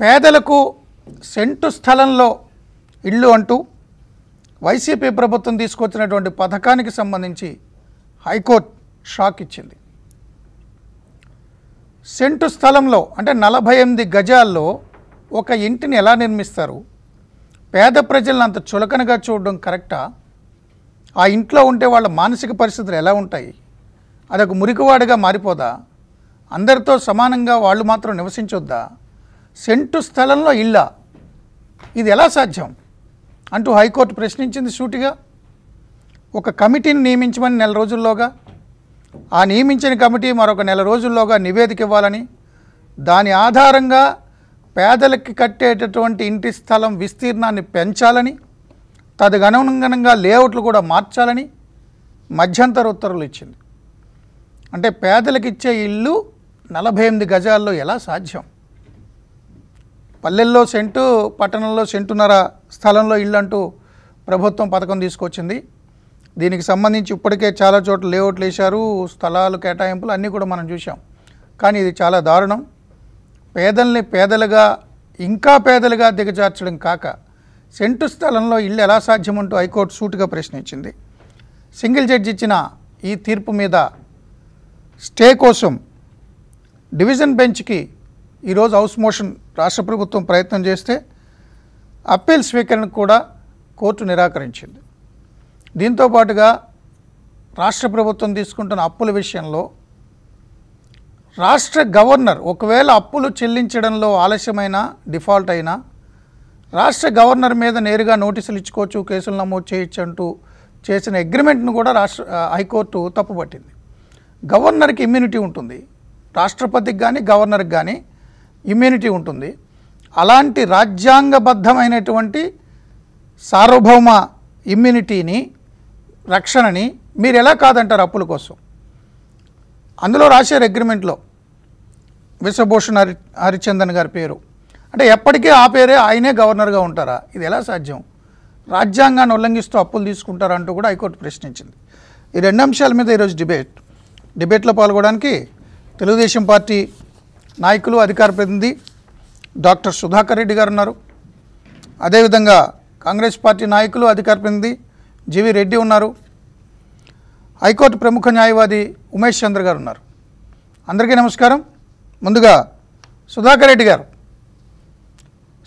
పేదలకు సెంటు స్థలంలో ఇళ్ళు అంటూ వైసీపీ ప్రభుత్వం తీసుకొచ్చినటువంటి పథకానికి సంబంధించి హైకోర్టు షాక్ ఇచ్చింది సెంటు స్థలంలో అంటే నలభై ఎనిమిది గజాల్లో ఒక ఇంటిని ఎలా నిర్మిస్తారు పేద ప్రజలను అంత చులకనగా చూడడం కరెక్టా ఆ ఇంట్లో ఉంటే వాళ్ళ మానసిక పరిస్థితులు ఎలా ఉంటాయి అదొక మురికివాడుగా మారిపోదా అందరితో సమానంగా వాళ్ళు మాత్రం నివసించొద్దా సెంటు స్థలంలో ఇల్లా ఇది ఎలా సాధ్యం అంటూ హైకోర్టు ప్రశ్నించింది సూటిగా ఒక కమిటీని నియమించమని నెల రోజుల్లోగా ఆ నియమించిన కమిటీ మరొక నెల రోజుల్లోగా నివేదిక ఇవ్వాలని దాని ఆధారంగా పేదలకి కట్టేటటువంటి ఇంటి స్థలం విస్తీర్ణాన్ని పెంచాలని తదనుగుణంగా లేఅవుట్లు కూడా మార్చాలని మధ్యంతర ఉత్తర్వులు ఇచ్చింది అంటే పేదలకు ఇచ్చే ఇల్లు నలభై ఎనిమిది గజాల్లో ఎలా సాధ్యం పల్లెల్లో సెంటు పట్టణంలో సెంటున్నర స్థలంలో ఇల్లు అంటూ ప్రభుత్వం పథకం తీసుకొచ్చింది దీనికి సంబంధించి ఇప్పటికే చాలా చోట్ల లేఅవుట్లు వేశారు స్థలాలు కేటాయింపులు అన్నీ కూడా మనం చూసాం కానీ ఇది చాలా దారుణం పేదల్ని పేదలుగా ఇంకా పేదలుగా దిగజార్చడం కాక సెంటు స్థలంలో ఇల్లు ఎలా సాధ్యమంటూ హైకోర్టు సూటుగా ప్రశ్నించింది సింగిల్ జడ్జి ఇచ్చిన ఈ తీర్పు మీద స్టే కోసం డివిజన్ బెంచ్కి ఈరోజు హౌస్ మోషన్ రాష్ట్ర ప్రభుత్వం ప్రయత్నం చేస్తే అప్పీల్ స్వీకరణకు కూడా కోర్టు నిరాకరించింది దీంతో పాటుగా రాష్ట్ర ప్రభుత్వం తీసుకుంటున్న అప్పుల విషయంలో రాష్ట్ర గవర్నర్ ఒకవేళ అప్పులు చెల్లించడంలో ఆలస్యమైన డిఫాల్ట్ అయినా రాష్ట్ర గవర్నర్ మీద నేరుగా నోటీసులు ఇచ్చుకోవచ్చు కేసులు నమోదు చేయొచ్చు అంటూ చేసిన అగ్రిమెంట్ను కూడా రాష్ట్ర హైకోర్టు తప్పుపట్టింది గవర్నర్కి ఇమ్యూనిటీ ఉంటుంది రాష్ట్రపతికి కానీ గవర్నర్కి కానీ ఇమ్యూనిటీ ఉంటుంది అలాంటి రాజ్యాంగబద్ధమైనటువంటి సార్వభౌమ ఇమ్యూనిటీని రక్షణని మీరు ఎలా కాదంటారు అప్పుల కోసం అందులో రాసారు అగ్రిమెంట్లో విశ్వభూషణ్ హరి హరిచందన్ గారి పేరు అంటే ఎప్పటికీ ఆ పేరే ఆయనే గవర్నర్గా ఉంటారా ఇది ఎలా సాధ్యం రాజ్యాంగాన్ని ఉల్లంఘిస్తూ అప్పులు తీసుకుంటారా అంటూ కూడా హైకోర్టు ప్రశ్నించింది ఈ రెండు అంశాల మీద ఈరోజు డిబేట్ డిబేట్లో పాల్గొనడానికి తెలుగుదేశం పార్టీ నాయకులు అధికార ప్రతినిధి డాక్టర్ సుధాకర్ రెడ్డి గారు ఉన్నారు అదేవిధంగా కాంగ్రెస్ పార్టీ నాయకులు అధికార ప్రతినిధి జీవి రెడ్డి ఉన్నారు హైకోర్టు ప్రముఖ న్యాయవాది ఉమేష్ చంద్ర గారు ఉన్నారు అందరికీ నమస్కారం ముందుగా సుధాకర్ రెడ్డి గారు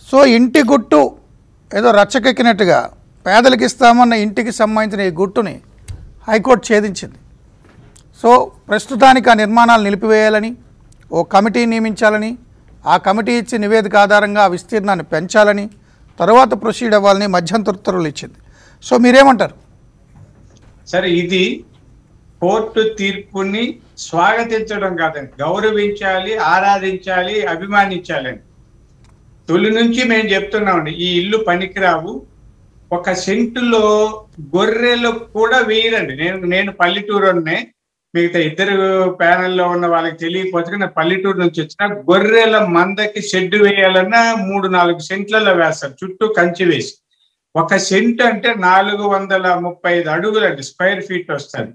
సో ఇంటి గుట్టు ఏదో రచ్చకెక్కినట్టుగా పేదలకు ఇస్తామన్న ఇంటికి సంబంధించిన ఈ గుట్టుని హైకోర్టు ఛేదించింది సో ప్రస్తుతానికి ఆ నిర్మాణాలు నిలిపివేయాలని ఓ కమిటీ నియమించాలని ఆ కమిటీ ఇచ్చి నివేదిక ఆధారంగా విస్తీర్ణాన్ని పెంచాలని తర్వాత ప్రొసీడ్ అవ్వాలని మధ్యంతర ఇచ్చింది సో మీరేమంటారు సరే ఇది కోర్టు తీర్పుని స్వాగతించడం కాదండి గౌరవించాలి ఆరాధించాలి అభిమానించాలని తొలి నుంచి మేము చెప్తున్నామండి ఈ ఇల్లు పనికిరావు ఒక సెంటులో గొర్రెలు కూడా వేయరండి నేను నేను పల్లెటూరునే మిగతా ఇద్దరు ప్యానెల్లో ఉన్న వాళ్ళకి తెలియకపోతే పల్లెటూరు నుంచి వచ్చిన గొర్రెల మందకి షెడ్ వేయాలన్నా మూడు నాలుగు సెంట్లలో వేస్తారు చుట్టూ కంచి వేసి ఒక సెంట్ అంటే నాలుగు వందల ముప్పై ఐదు అడుగులు అండి స్క్వైర్ ఫీట్ వస్తుంది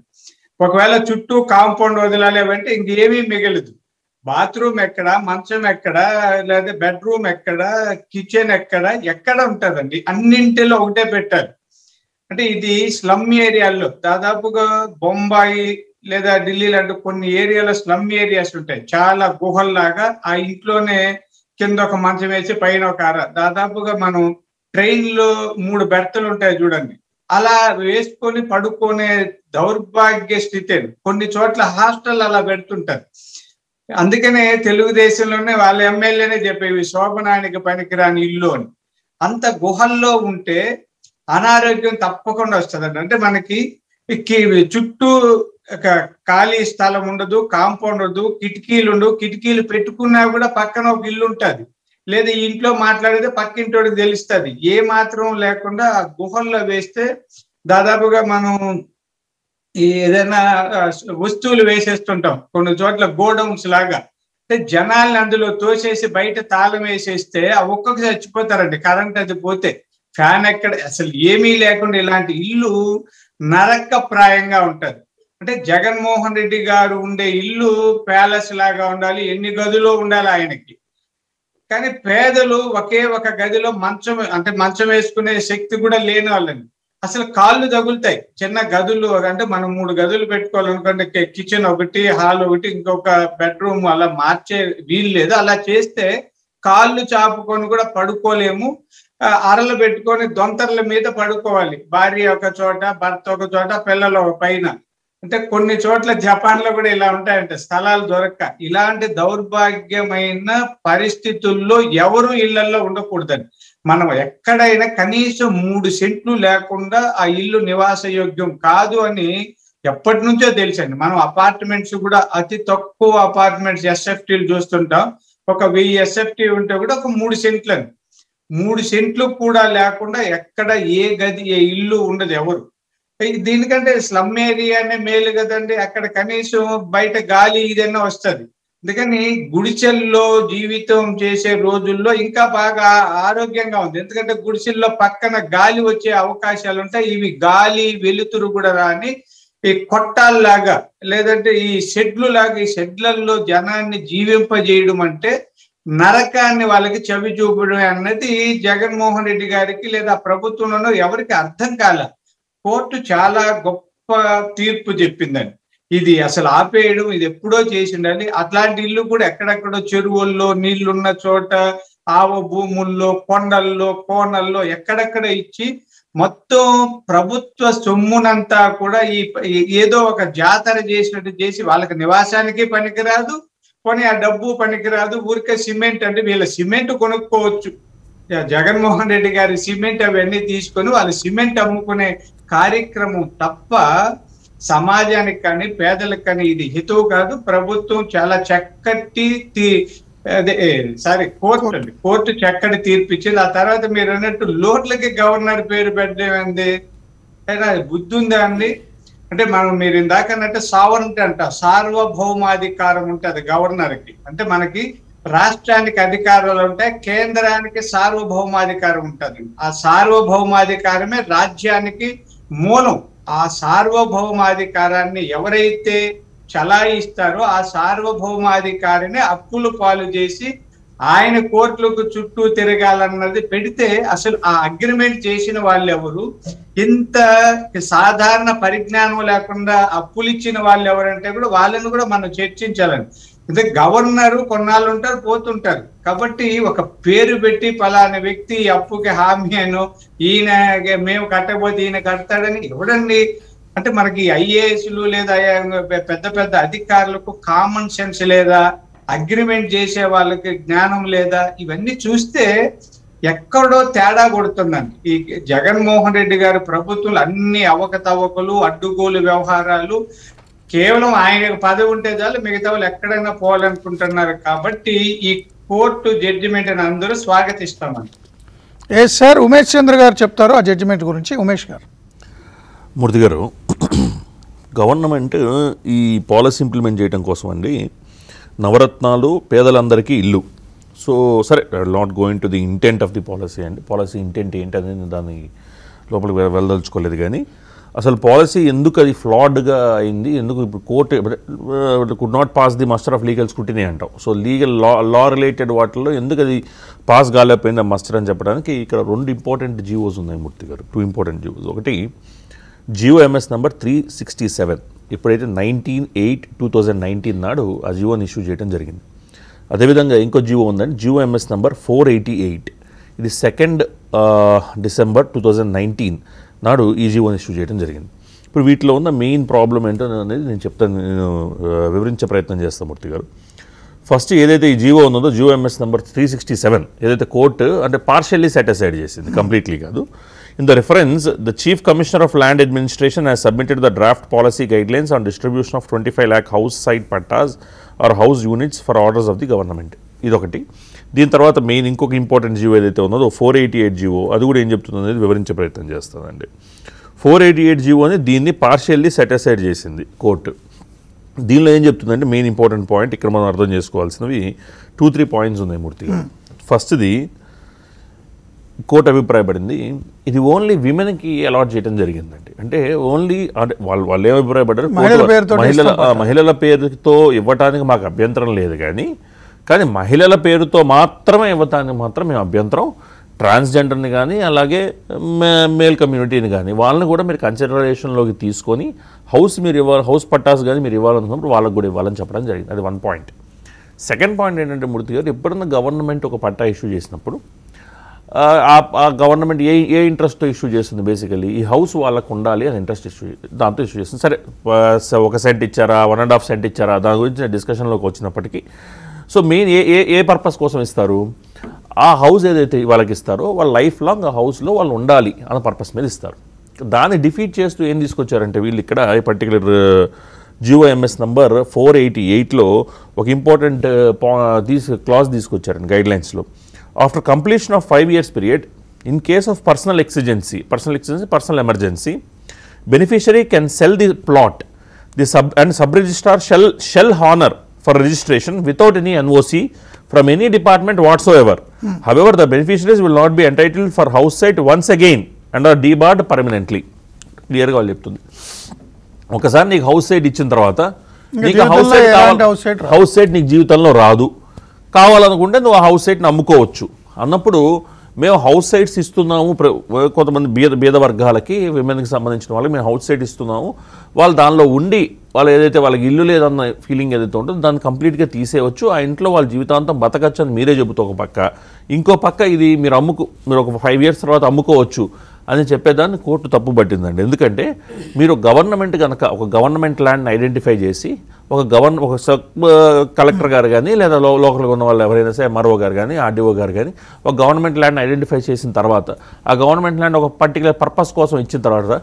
ఒకవేళ చుట్టూ కాంపౌండ్ వదిలాలేవంటే ఇంకేమీ మిగలదు బాత్రూమ్ ఎక్కడ మంచం ఎక్కడ లేదా బెడ్రూమ్ ఎక్కడ కిచెన్ ఎక్కడ ఎక్కడ ఉంటుందండి అన్నింటిలో ఒకటే పెట్టారు అంటే ఇది స్లమ్ ఏరియాల్లో దాదాపుగా బొంబాయి లేదా ఢిల్లీ లాంటి కొన్ని ఏరియాలో స్లమ్ ఏరియాస్ ఉంటాయి చాలా గుహల్లాగా ఆ ఇంట్లోనే కింద ఒక మంచం వేసి పైన ఒక అర దాదాపుగా మనం ట్రైన్ లో మూడు బెర్తలు ఉంటాయి చూడండి అలా వేసుకొని పడుకునే దౌర్భాగ్య స్థితి కొన్ని చోట్ల హాస్టల్ అలా పెడుతుంటారు అందుకనే తెలుగుదేశంలోనే వాళ్ళ ఎమ్మెల్యేనే చెప్పేవి శోభనాయనికి పనికిరాని ఇల్లు అని అంత గుహల్లో ఉంటే అనారోగ్యం తప్పకుండా వస్తుందండి అంటే మనకి చుట్టూ ఖాళీ స్థలం ఉండదు కాంపౌండ్ ఉండదు కిటికీలు ఉండవు కిటికీలు పెట్టుకున్నా కూడా పక్కన ఒక ఇల్లు ఉంటుంది లేదా ఇంట్లో మాట్లాడితే పక్కింటోడికి తెలుస్తుంది ఏ మాత్రం లేకుండా ఆ గుహల్లో వేస్తే దాదాపుగా మనం ఏదైనా వస్తువులు వేసేస్తుంటాం కొన్ని చోట్ల గోడౌన్స్ లాగా అంటే జనాల్ని అందులో తోసేసి బయట తాళం వేసేస్తే ఒక్కొక్కసారి చచ్చిపోతారండి కరెంట్ అది పోతే ఫ్యాన్ ఎక్కడ అసలు ఏమీ లేకుండా ఇలాంటి ఇల్లు ప్రాయంగా ఉంటుంది అంటే జగన్మోహన్ రెడ్డి గారు ఉండే ఇల్లు ప్యాలెస్ లాగా ఉండాలి ఎన్ని గదులు ఉండాలి ఆయనకి కానీ పేదలు ఒకే ఒక గదిలో మంచం అంటే మంచం వేసుకునే శక్తి కూడా లేని వాళ్ళని అసలు కాళ్ళు తగులుతాయి చిన్న గదులు అంటే మనం మూడు గదులు పెట్టుకోవాలనుకుంటే కిచెన్ ఒకటి హాల్ ఒకటి ఇంకొక బెడ్రూమ్ అలా మార్చే వీలు లేదు అలా చేస్తే కాళ్ళు చాపుకొని కూడా పడుకోలేము అరలు పెట్టుకొని దొంతరల మీద పడుకోవాలి భార్య ఒక చోట భర్త ఒక చోట పిల్లలు ఒక పైన అంటే కొన్ని చోట్ల జపాన్ లో కూడా ఇలా ఉంటాయంట స్థలాలు దొరక్క ఇలాంటి దౌర్భాగ్యమైన పరిస్థితుల్లో ఎవరు ఇళ్లలో ఉండకూడదని మనం ఎక్కడైనా కనీసం మూడు సెంట్లు లేకుండా ఆ ఇల్లు నివాస యోగ్యం కాదు అని ఎప్పటి నుంచో తెలుసండి మనం అపార్ట్మెంట్స్ కూడా అతి తక్కువ అపార్ట్మెంట్స్ ఎస్ఎఫ్టీలు చూస్తుంటాం ఒక వెయ్యి ఎస్ఎఫ్టీ ఉంటే కూడా ఒక మూడు సెంట్లు అని మూడు సెంట్లు కూడా లేకుండా ఎక్కడ ఏ గది ఏ ఇల్లు ఉండదు ఎవరు దీనికంటే స్లమ్ ఏరియానే మేలు కదండి అక్కడ కనీసం బయట గాలి ఇదన్నా వస్తుంది అందుకని గుడిచెల్లో జీవితం చేసే రోజుల్లో ఇంకా బాగా ఆరోగ్యంగా ఉంది ఎందుకంటే గుడిసెల్లో పక్కన గాలి వచ్చే అవకాశాలు ఉంటాయి ఇవి గాలి వెలుతురు కూడా రాని ఈ కొట్టాల్లాగా లేదంటే ఈ షెడ్లు లాగా ఈ షెడ్లలో జనాన్ని జీవింపజేయడం అంటే నరకాన్ని వాళ్ళకి చవి చూపడం అన్నది జగన్మోహన్ రెడ్డి గారికి లేదా ప్రభుత్వంలో ఎవరికి అర్థం కాలే కోర్టు చాలా గొప్ప తీర్పు చెప్పిందని ఇది అసలు ఆపేయడం ఇది ఎప్పుడో చేసిండాలి అట్లాంటి ఇల్లు కూడా ఎక్కడెక్కడో చెరువుల్లో నీళ్లున్న చోట ఆవ భూముల్లో కొండల్లో కోనల్లో ఎక్కడెక్కడ ఇచ్చి మొత్తం ప్రభుత్వ సొమ్మునంతా కూడా ఈ ఏదో ఒక జాతర చేసినట్టు చేసి వాళ్ళకి నివాసానికి పనికిరాదు కొని ఆ డబ్బు పనికిరాదు ఊరికే సిమెంట్ అంటే వీళ్ళ సిమెంట్ కొనుక్కోవచ్చు జగన్మోహన్ రెడ్డి గారి సిమెంట్ అవన్నీ తీసుకొని వాళ్ళు సిమెంట్ అమ్ముకునే కార్యక్రమం తప్ప సమాజానికి కానీ పేదలకు కానీ ఇది హితవు కాదు ప్రభుత్వం చాలా చక్కటి అదే సారీ కోర్టు అండి కోర్టు చక్కటి తీర్పిచ్చింది ఆ తర్వాత మీరు అన్నట్టు లోట్లకి గవర్నర్ పేరు పెట్టేమంది బుద్ధి ఉందా అండి అంటే మనం మీరు ఇందాక అన్నట్టు సావరంటీ అంట సార్వభౌమాధికారం ఉంటుంది గవర్నర్కి అంటే మనకి రాష్ట్రానికి అధికారాలు ఉంటాయి కేంద్రానికి సార్వభౌమాధికారం ఉంటుంది ఆ సార్వభౌమాధికారమే రాజ్యానికి మూలం ఆ సార్వభౌమాధికారాన్ని ఎవరైతే చలాయిస్తారో ఆ సార్వభౌమాధికారిని అప్పులు పాలు చేసి ఆయన కోర్టులకు చుట్టూ తిరగాలన్నది పెడితే అసలు ఆ అగ్రిమెంట్ చేసిన వాళ్ళు ఎవరు ఇంత సాధారణ పరిజ్ఞానం లేకుండా అప్పులు ఇచ్చిన వాళ్ళు ఎవరంటే కూడా వాళ్ళని కూడా మనం చర్చించాలని అంటే గవర్నర్ కొన్నాళ్ళు ఉంటారు పోతుంటారు కాబట్టి ఒక పేరు పెట్టి పలాని వ్యక్తి అప్పుకి హామీ అను ఈయన మేము కట్టకపోతే ఈయన కడతాడని ఎవడండి అంటే మనకి ఐఏఎస్లు లేదా పెద్ద పెద్ద అధికారులకు కామన్ సెన్స్ లేదా అగ్రిమెంట్ చేసే వాళ్ళకి జ్ఞానం లేదా ఇవన్నీ చూస్తే ఎక్కడో తేడా కొడుతుందండి ఈ జగన్మోహన్ రెడ్డి గారి ప్రభుత్వం అన్ని అవకతవకలు అడ్డుగోలు వ్యవహారాలు కేవలం ఆయన పదవి ఉంటే చాలు మిగతా వాళ్ళు ఎక్కడైనా పోవాలనుకుంటున్నారు కాబట్టి ఈ కోర్టు జడ్జిమెంట్ అని అందరూ స్వాగతిస్తామని ఏ సార్ ఉమేష్ చంద్ర గారు చెప్తారు ఆ జడ్జిమెంట్ గురించి ఉమేష్ గారు మూర్తి గారు గవర్నమెంట్ ఈ పాలసీ ఇంప్లిమెంట్ చేయడం కోసం అండి నవరత్నాలు పేదలందరికీ ఇల్లు సో సరే not going to the intent of the policy అండి పాలసీ ఇంటెంట్ ఏంటనేది దాన్ని లోపలికి వెళ్ళదలుచుకోలేదు కానీ అసలు పాలసీ ఎందుకు అది ఫ్లాడ్గా అయింది ఎందుకు ఇప్పుడు court could not pass the master of legal scrutiny అంటాం so legal law law related వాటిల్లో ఎందుకు అది పాస్ కాలేకపోయింది మస్టర్ అని చెప్పడానికి ఇక్కడ రెండు ఇంపార్టెంట్ జీవోస్ ఉన్నాయి మూర్తి గారు టూ ఇంపార్టెంట్ జీవోస్ ఒకటి GO MS number three sixty seven ఇప్పుడైతే nineteen eight two thousand nineteen నాడు ఆ జియోని ఇష్యూ చేయడం జరిగింది అదేవిధంగా ఇంకో జియో ఉందండి GO MS number four eighty eight ఇది second December two thousand nineteen నాడు ఈజీ వన్ ఇష్యూ చేయడం జరిగింది ఇప్పుడు వీటిలో ఉన్న మెయిన్ ప్రాబ్లం ఏంటో అనేది నేను చెప్తాను నేను వివరించే ప్రయత్నం చేస్తాను మూర్తి గారు ఫస్ట్ ఏదైతే ఈ జీవో ఉన్నదో GO MS number three sixty seven ఏదైతే కోర్టు అంటే పార్షియల్లీ సాటిస్ఫైడ్ చేసింది కంప్లీట్లీ కాదు in the reference the chief commissioner of land administration has submitted the draft policy guidelines on distribution of twenty five lakh house sites pattas or house units for orders of the government ఇదొకటి దీని తర్వాత main ఇంకొక important GO ఏదైతే ఉందో four eighty eight GO అది కూడా ఏం చెప్తుంది అనేది వివరించే ప్రయత్నం చేస్తుందండి ఫోర్ ఎయిటీ ఎయిట్ జీవో అనేది దీన్ని పార్షియల్లీ సెటిస్ఫైడ్ చేసింది కోర్టు దీనిలో ఏం చెప్తుందంటే మెయిన్ ఇంపార్టెంట్ పాయింట్ ఇక్కడ మనం అర్థం చేసుకోవాల్సినవి టూ త్రీ పాయింట్స్ ఉన్నాయి మూర్తి ఫస్ట్ది కోర్టు అభిప్రాయపడింది ఇది ఓన్లీ విమెన్కి అలాట్ చేయడం జరిగిందండి అంటే ఓన్లీ అంటే వాళ్ళు వాళ్ళు ఏమభిప్రాయపడ్డారు మహిళల మహిళల పేరుతో ఇవ్వటానికి మాకు అభ్యంతరం లేదు కానీ కానీ మహిళల పేరుతో మాత్రమే ఇవ్వటానికి మాత్రం మేము అభ్యంతరం ట్రాన్స్జెండర్ని కానీ అలాగే మేల్ కమ్యూనిటీని కానీ వాళ్ళని కూడా మీరు కన్సిడరేషన్లోకి తీసుకొని హౌస్ మీరు ఇవ్వాలి హౌస్ పట్టాస్ కానీ మీరు ఇవ్వాలనుకున్నప్పుడు వాళ్ళకు కూడా ఇవ్వాలని చెప్పడం జరిగింది అది వన్ పాయింట్ సెకండ్ పాయింట్ ఏంటంటే మూర్తి గారు ఎప్పుడన్నా గవర్నమెంట్ ఒక పట్టా ఇష్యూ చేసినప్పుడు ఆ గవర్నమెంట్ ఏ ఏ ఇంట్రెస్ట్తో ఇష్యూ చేస్తుంది బేసికలీ ఈ హౌస్ వాళ్ళకు ఉండాలి అని ఇంట్రెస్ట్ ఇష్యూ దాంతో ఇష్యూ చేస్తుంది సరే ఒక సెంట్ ఇచ్చారా వన్ అండ్ హాఫ్ సెంట్ ఇచ్చారా దాని గురించి డిస్కషన్లోకి వచ్చినప్పటికీ so main a a a purpose కోసం ఇస్తారు ఆ హౌస్ ఏదైతే వాళ్ళకి ఇస్తారో వాళ్ళ లైఫ్ లాంగ్ ఆ హౌస్లో వాళ్ళు ఉండాలి అన్న పర్పస్ మీద ఇస్తారు దాన్ని డిఫీట్ చేస్తూ ఏం తీసుకొచ్చారంటే వీళ్ళు ఇక్కడ ఈ particular GO MS uh, number four ఎయిటీ ఎయిట్లో ఒక ఇంపార్టెంట్ uh, తీసు క్లాస్ తీసుకొచ్చారండి గైడ్లైన్స్లో after completion of five years period in case of personal exigency personal exigency personal emergency beneficiary can sell the plot the sub and sub registrar shall shall honour for registration without any NOC from any department whatsoever. Hmm. However, the beneficiaries will not be entitled for house site once again and are debarred permanently. క్లియర్గా వాళ్ళు చెప్తుంది ఒకసారి నీకు house site ఇచ్చిన తర్వాత నీకు house site house site నీకు జీవితంలో రాదు కావాలనుకుంటే నువ్వు ఆ హౌస్ సైట్ని అమ్ముకోవచ్చు అన్నప్పుడు మేము హౌస్ సైట్స్ ఇస్తున్నాము కొంతమంది బీద బీద వర్గాలకి విమెన్కి సంబంధించిన వాళ్ళకి మేము హౌస్ సైట్ ఇస్తున్నాము వాళ్ళు దానిలో ఉండి వాళ్ళు ఏదైతే వాళ్ళకి ఇల్లు లేదన్న ఫీలింగ్ ఏదైతే ఉంటుందో దాన్ని కంప్లీట్గా తీసేయవచ్చు ఆ ఇంట్లో వాళ్ళ జీవితాంతం బతకచ్చు అని మీరే చెబుతూ ఒక పక్క ఇంకో పక్క ఇది మీరు అమ్ముకు మీరు ఒక ఫైవ్ ఇయర్స్ తర్వాత అమ్ముకోవచ్చు అని చెప్పేదాన్ని కోర్టు తప్పు పట్టిందండి ఎందుకంటే మీరు గవర్నమెంట్ కనుక ఒక గవర్నమెంట్ ల్యాండ్ని ఐడెంటిఫై చేసి ఒక గవర్న ఒక సబ్ కలెక్టర్ గారు కానీ లేదా లో లోకల్గా ఉన్న వాళ్ళు ఎవరైనా సరే మరో గారు కానీ ఆర్డీఓ గారు కానీ ఒక గవర్నమెంట్ ల్యాండ్ ఐడెంటిఫై చేసిన తర్వాత ఆ గవర్నమెంట్ ల్యాండ్ ఒక పర్టికులర్ పర్పస్ కోసం ఇచ్చిన తర్వాత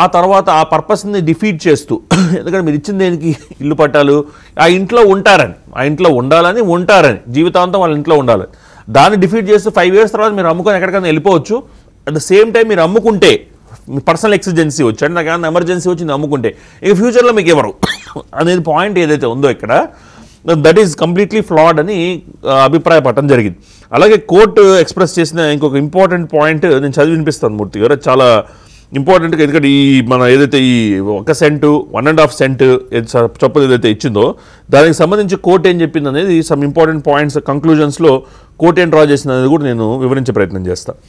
ఆ తర్వాత ఆ పర్పస్ని డిఫీట్ చేస్తూ ఎందుకంటే మీరు ఇచ్చిన దేనికి ఇల్లు పట్టాలు ఆ ఇంట్లో ఉంటారని ఆ ఇంట్లో ఉండాలని ఉంటారని జీవితాంతం వాళ్ళ ఇంట్లో ఉండాలని దాన్ని డిఫీట్ చేస్తూ ఫైవ్ ఇయర్స్ తర్వాత మీరు అమ్ముకొని ఎక్కడికైనా వెళ్ళిపోవచ్చు అట్ ద సేమ్ టైం మీరు అమ్ముకుంటే పర్సనల్ ఎక్సిజెన్సీ వచ్చి అంటే నాకు ఏమైనా ఎమర్జెన్సీ వచ్చింది అమ్ముకుంటే ఇక ఫ్యూచర్లో మీకు ఎవరు అనేది పాయింట్ ఏదైతే ఉందో ఇక్కడ దట్ ఈస్ కంప్లీట్లీ ఫ్లాడ్ అని అభిప్రాయపడటం జరిగింది అలాగే కోర్టు ఎక్స్ప్రెస్ చేసిన ఇంకొక ఇంపార్టెంట్ పాయింట్ నేను చదివి వినిపిస్తాను మూర్తి గారు చాలా ఇంపార్టెంట్గా ఎందుకంటే ఈ మన ఏదైతే ఈ ఒక cent one and half cent చొప్పది ఏదైతే ఇచ్చిందో దానికి సంబంధించి కోర్టు ఏం చెప్పింది అనేది సమ్ ఇంపార్టెంట్ పాయింట్స్ కంక్లూజన్స్లో కోర్టు ఏం డ్రా చేసింది అనేది కూడా నేను వివరించే ప్రయత్నం చేస్తాను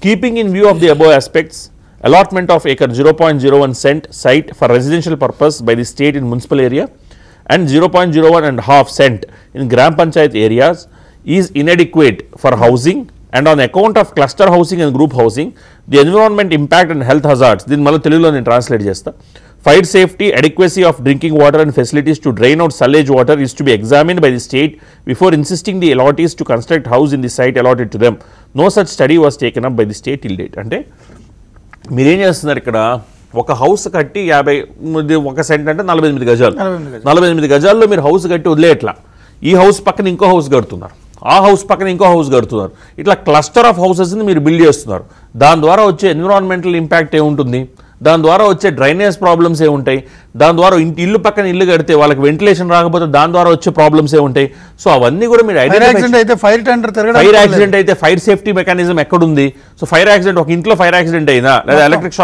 Keeping in view of the above aspects, allotment of acre 0.01 cent site for residential purpose by the state in municipal area and 0.01 and half cent in gram panchayat areas is inadequate for housing and on account of cluster housing and group housing the environment impact and health hazards దీని mala తెలుగులో నేను translate చేస్తాను fire safety adequacy of drinking water and facilities to drain out sullage water is to be examined by the state before insisting the allottees to construct house in the site allotted to them no such study was taken up by the state till date అంటే మీరేం చేస్తున్నారు ఇక్కడ ఒక house కట్టి యాభై ఒక cent అంటే నలభై ఎనిమిది గజాలు నలభై ఎనిమిది గజాల్లో మీరు హౌస్ కట్టి వదిలేయట్లా ఈ హౌస్ పక్కన ఇంకో హౌస్ కడుతున్నారు ఆ హౌస్ పక్కన ఇంకో హౌస్ కడుతున్నారు ఇట్లా క్లస్టర్ ఆఫ్ హౌసెస్ని మీరు బిల్డ్ చేస్తున్నారు దాని ద్వారా వచ్చే ఎన్విరాన్మెంటల్ ఇంపాక్ట్ ఏముంటుంది దాని ద్వారా వచ్చే డ్రైనేజ్ ప్రాబ్లమ్స్ ఏ ఉంటాయి దాని ద్వారా ఇల్లు పక్కన ఇల్లు కడితే వాళ్ళకి వెంటిలేషన్ రాకపోతే దాని ద్వారా వచ్చే ప్రాబ్లమ్స్ ఏ ఉంటాయి సో అవన్నీ కూడా మీరు అయితే ఫైర్ ఫైర్ యాక్సిడెంట్ అయితే ఫైర్ సేఫ్టీ మెకానిజం ఎక్కడుంది సో ఫైర్ యాక్సిడెంట్ ఒక ఇంట్లో ఫైర్ యాక్సిడెంట్ అయినా లేదా ఎలక్ట్రిక్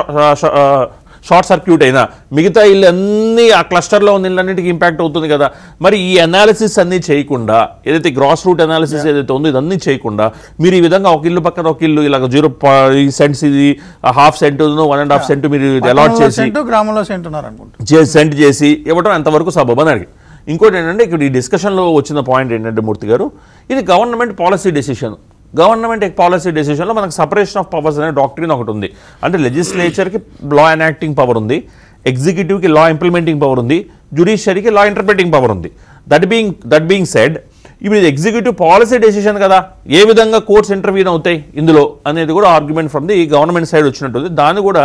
షార్ట్ సర్క్యూట్ అయినా మిగతా ఇల్లు అన్నీ ఆ క్లస్టర్లో ఉన్న ఇళ్ళన్నింటికి ఇంపాక్ట్ అవుతుంది కదా మరి ఈ అనాలిసిస్ అన్నీ చేయకుండా ఏదైతే గ్రాస్ రూట్ అనాలిసిస్ ఏదైతే ఉందో ఇదన్నీ చేయకుండా మీరు ఈ విధంగా ఒక ఇల్లు పక్కన ఒక ఇల్లు ఇలా జీరో సెంట్స్ ఇది half cent one and half cent మీరు అలాట్ చేసి గ్రామంలో సెంట్ ఉన్నారు సెంట్ చేసి ఇవ్వడం ఎంతవరకు అని అడిగి ఇంకోటి ఏంటంటే ఇక్కడ ఈ డిస్కషన్లో వచ్చిన పాయింట్ ఏంటంటే మూర్తి గారు ఇది government policy decision government policy డెసిషన్లో మనకు సపరేషన్ ఆఫ్ పవర్స్ అనే డాక్టరీన్ ఒకటి ఉంది అంటే లెజిస్లేచర్కి లా ఎనాక్టింగ్ పవర్ ఉంది ఎగ్జిక్యూటివ్కి లా ఇంప్లిమెంటింగ్ పవర్ ఉంది జ్యుడిషియరీకి లా ఇంటర్ప్రిటింగ్ పవర్ ఉంది that being that being said ఇప్పుడు ఇది ఎగ్జిక్యూటివ్ పాలసీ డెసిషన్ కదా ఏ విధంగా కోర్ట్స్ ఇంటర్వ్యూ అవుతాయి ఇందులో అనేది కూడా argument from the government side వచ్చినట్టుంది దాన్ని కూడా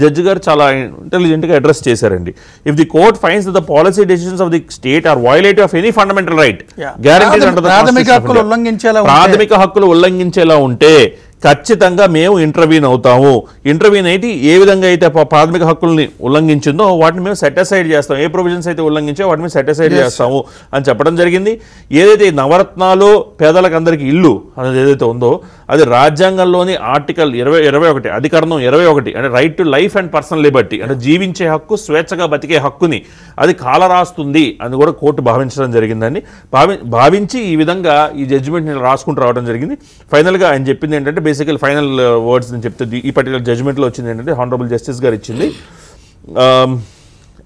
జడ్జి గారు చాలా ఇంటెలిజెంట్గా అడ్రస్ చేశారండి if the court finds the policy decisions of the state are violate of any fundamental right guarantee ప్రాథమిక హక్కులు ఉల్లంఘించేలా ఉంటే ఖచ్చితంగా మేము ఇంటర్వ్యూన్ అవుతాము ఇంటర్వ్యూన్ అయితే ఏ విధంగా అయితే ప్రాథమిక హక్కుల్ని ఉల్లంఘించిందో వాటిని మేము సెటిసైడ్ చేస్తాం ఏ ప్రొవిజన్స్ అయితే ఉల్లంఘించో వాటిని మేము సెటిసైడ్ చేస్తాము అని చెప్పడం జరిగింది ఏదైతే నవరత్నాలు పేదలకు అందరికీ ఇల్లు అనేది ఏదైతే ఉందో అది రాజ్యాంగంలోని ఆర్టికల్ ఇరవై ఇరవై ఒకటి అధికరణం ఇరవై ఒకటి అంటే right to life and personal liberty అంటే జీవించే హక్కు స్వేచ్ఛగా బతికే హక్కుని అది కాలరాస్తుంది అని కూడా కోర్టు భావించడం జరిగిందని భావి భావించి ఈ విధంగా ఈ జడ్జిమెంట్ నేను రాసుకుంటూ రావడం జరిగింది ఫైనల్గా ఆయన చెప్పింది ఏంటంటే బేసికల్ ఫైనల్ వర్డ్స్ నేను చెప్తే ఈ పర్టికులర్ జడ్జిమెంట్లో వచ్చింది ఏంటంటే హానరబుల్ జస్టిస్ గారు ఇచ్చింది um,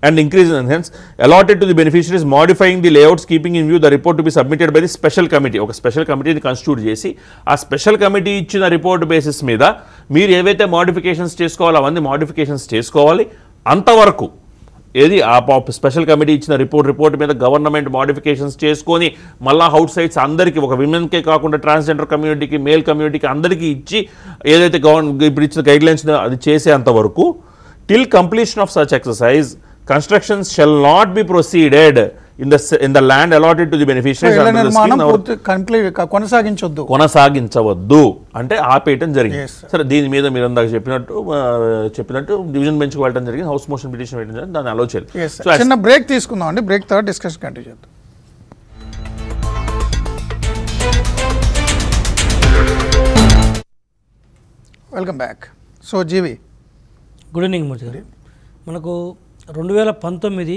and increase in hence allotted to the beneficiaries modifying the layouts keeping in view the report to be submitted by the special committee ఒక స్పెషల్ కమిటీని కాన్స్టిట్యూట్ చేసి ఆ స్పెషల్ కమిటీ ఇచ్చిన report basis మీద మీరు ఏవైతే మోడిఫికేషన్స్ చేసుకోవాలో అవన్నీ మోడిఫికేషన్స్ చేసుకోవాలి అంతవరకు ఏది ఆ స్పెషల్ కమిటీ ఇచ్చిన రిపోర్ట్ రిపోర్ట్ మీద గవర్నమెంట్ మోడిఫికేషన్స్ చేసుకొని మళ్ళీ అవుట్ సైడ్స్ అందరికీ ఒక విమెన్కే కాకుండా ట్రాన్స్జెండర్ కమ్యూనిటీకి మేల్ కమ్యూనిటీకి అందరికీ ఇచ్చి ఏదైతే గవర్న ఇప్పుడు ఇచ్చిన గైడ్లైన్స్ అది చేసేంత వరకు till completion of such exercise constructions shall not be proceeded in the in the land allotted to the beneficiaries under కొనసాగించొద్దు కొనసాగించవద్దు అంటే ఆపేయటం జరిగింది సరే దీని మీద మీరు అందాక చెప్పినట్టు చెప్పినట్టు డివిజన్ బెంచ్ వెళ్ళడం జరిగింది హౌస్ మోషన్ పిటిషన్ వెళ్ళడం జరిగింది దాన్ని అలో చేయాలి చిన్న బ్రేక్ తీసుకుందాం అండి బ్రేక్ తర్వాత డిస్కషన్ కంటిన్యూ చేద్దాం welcome back so GV good evening మనకు రెండు వేల పంతొమ్మిది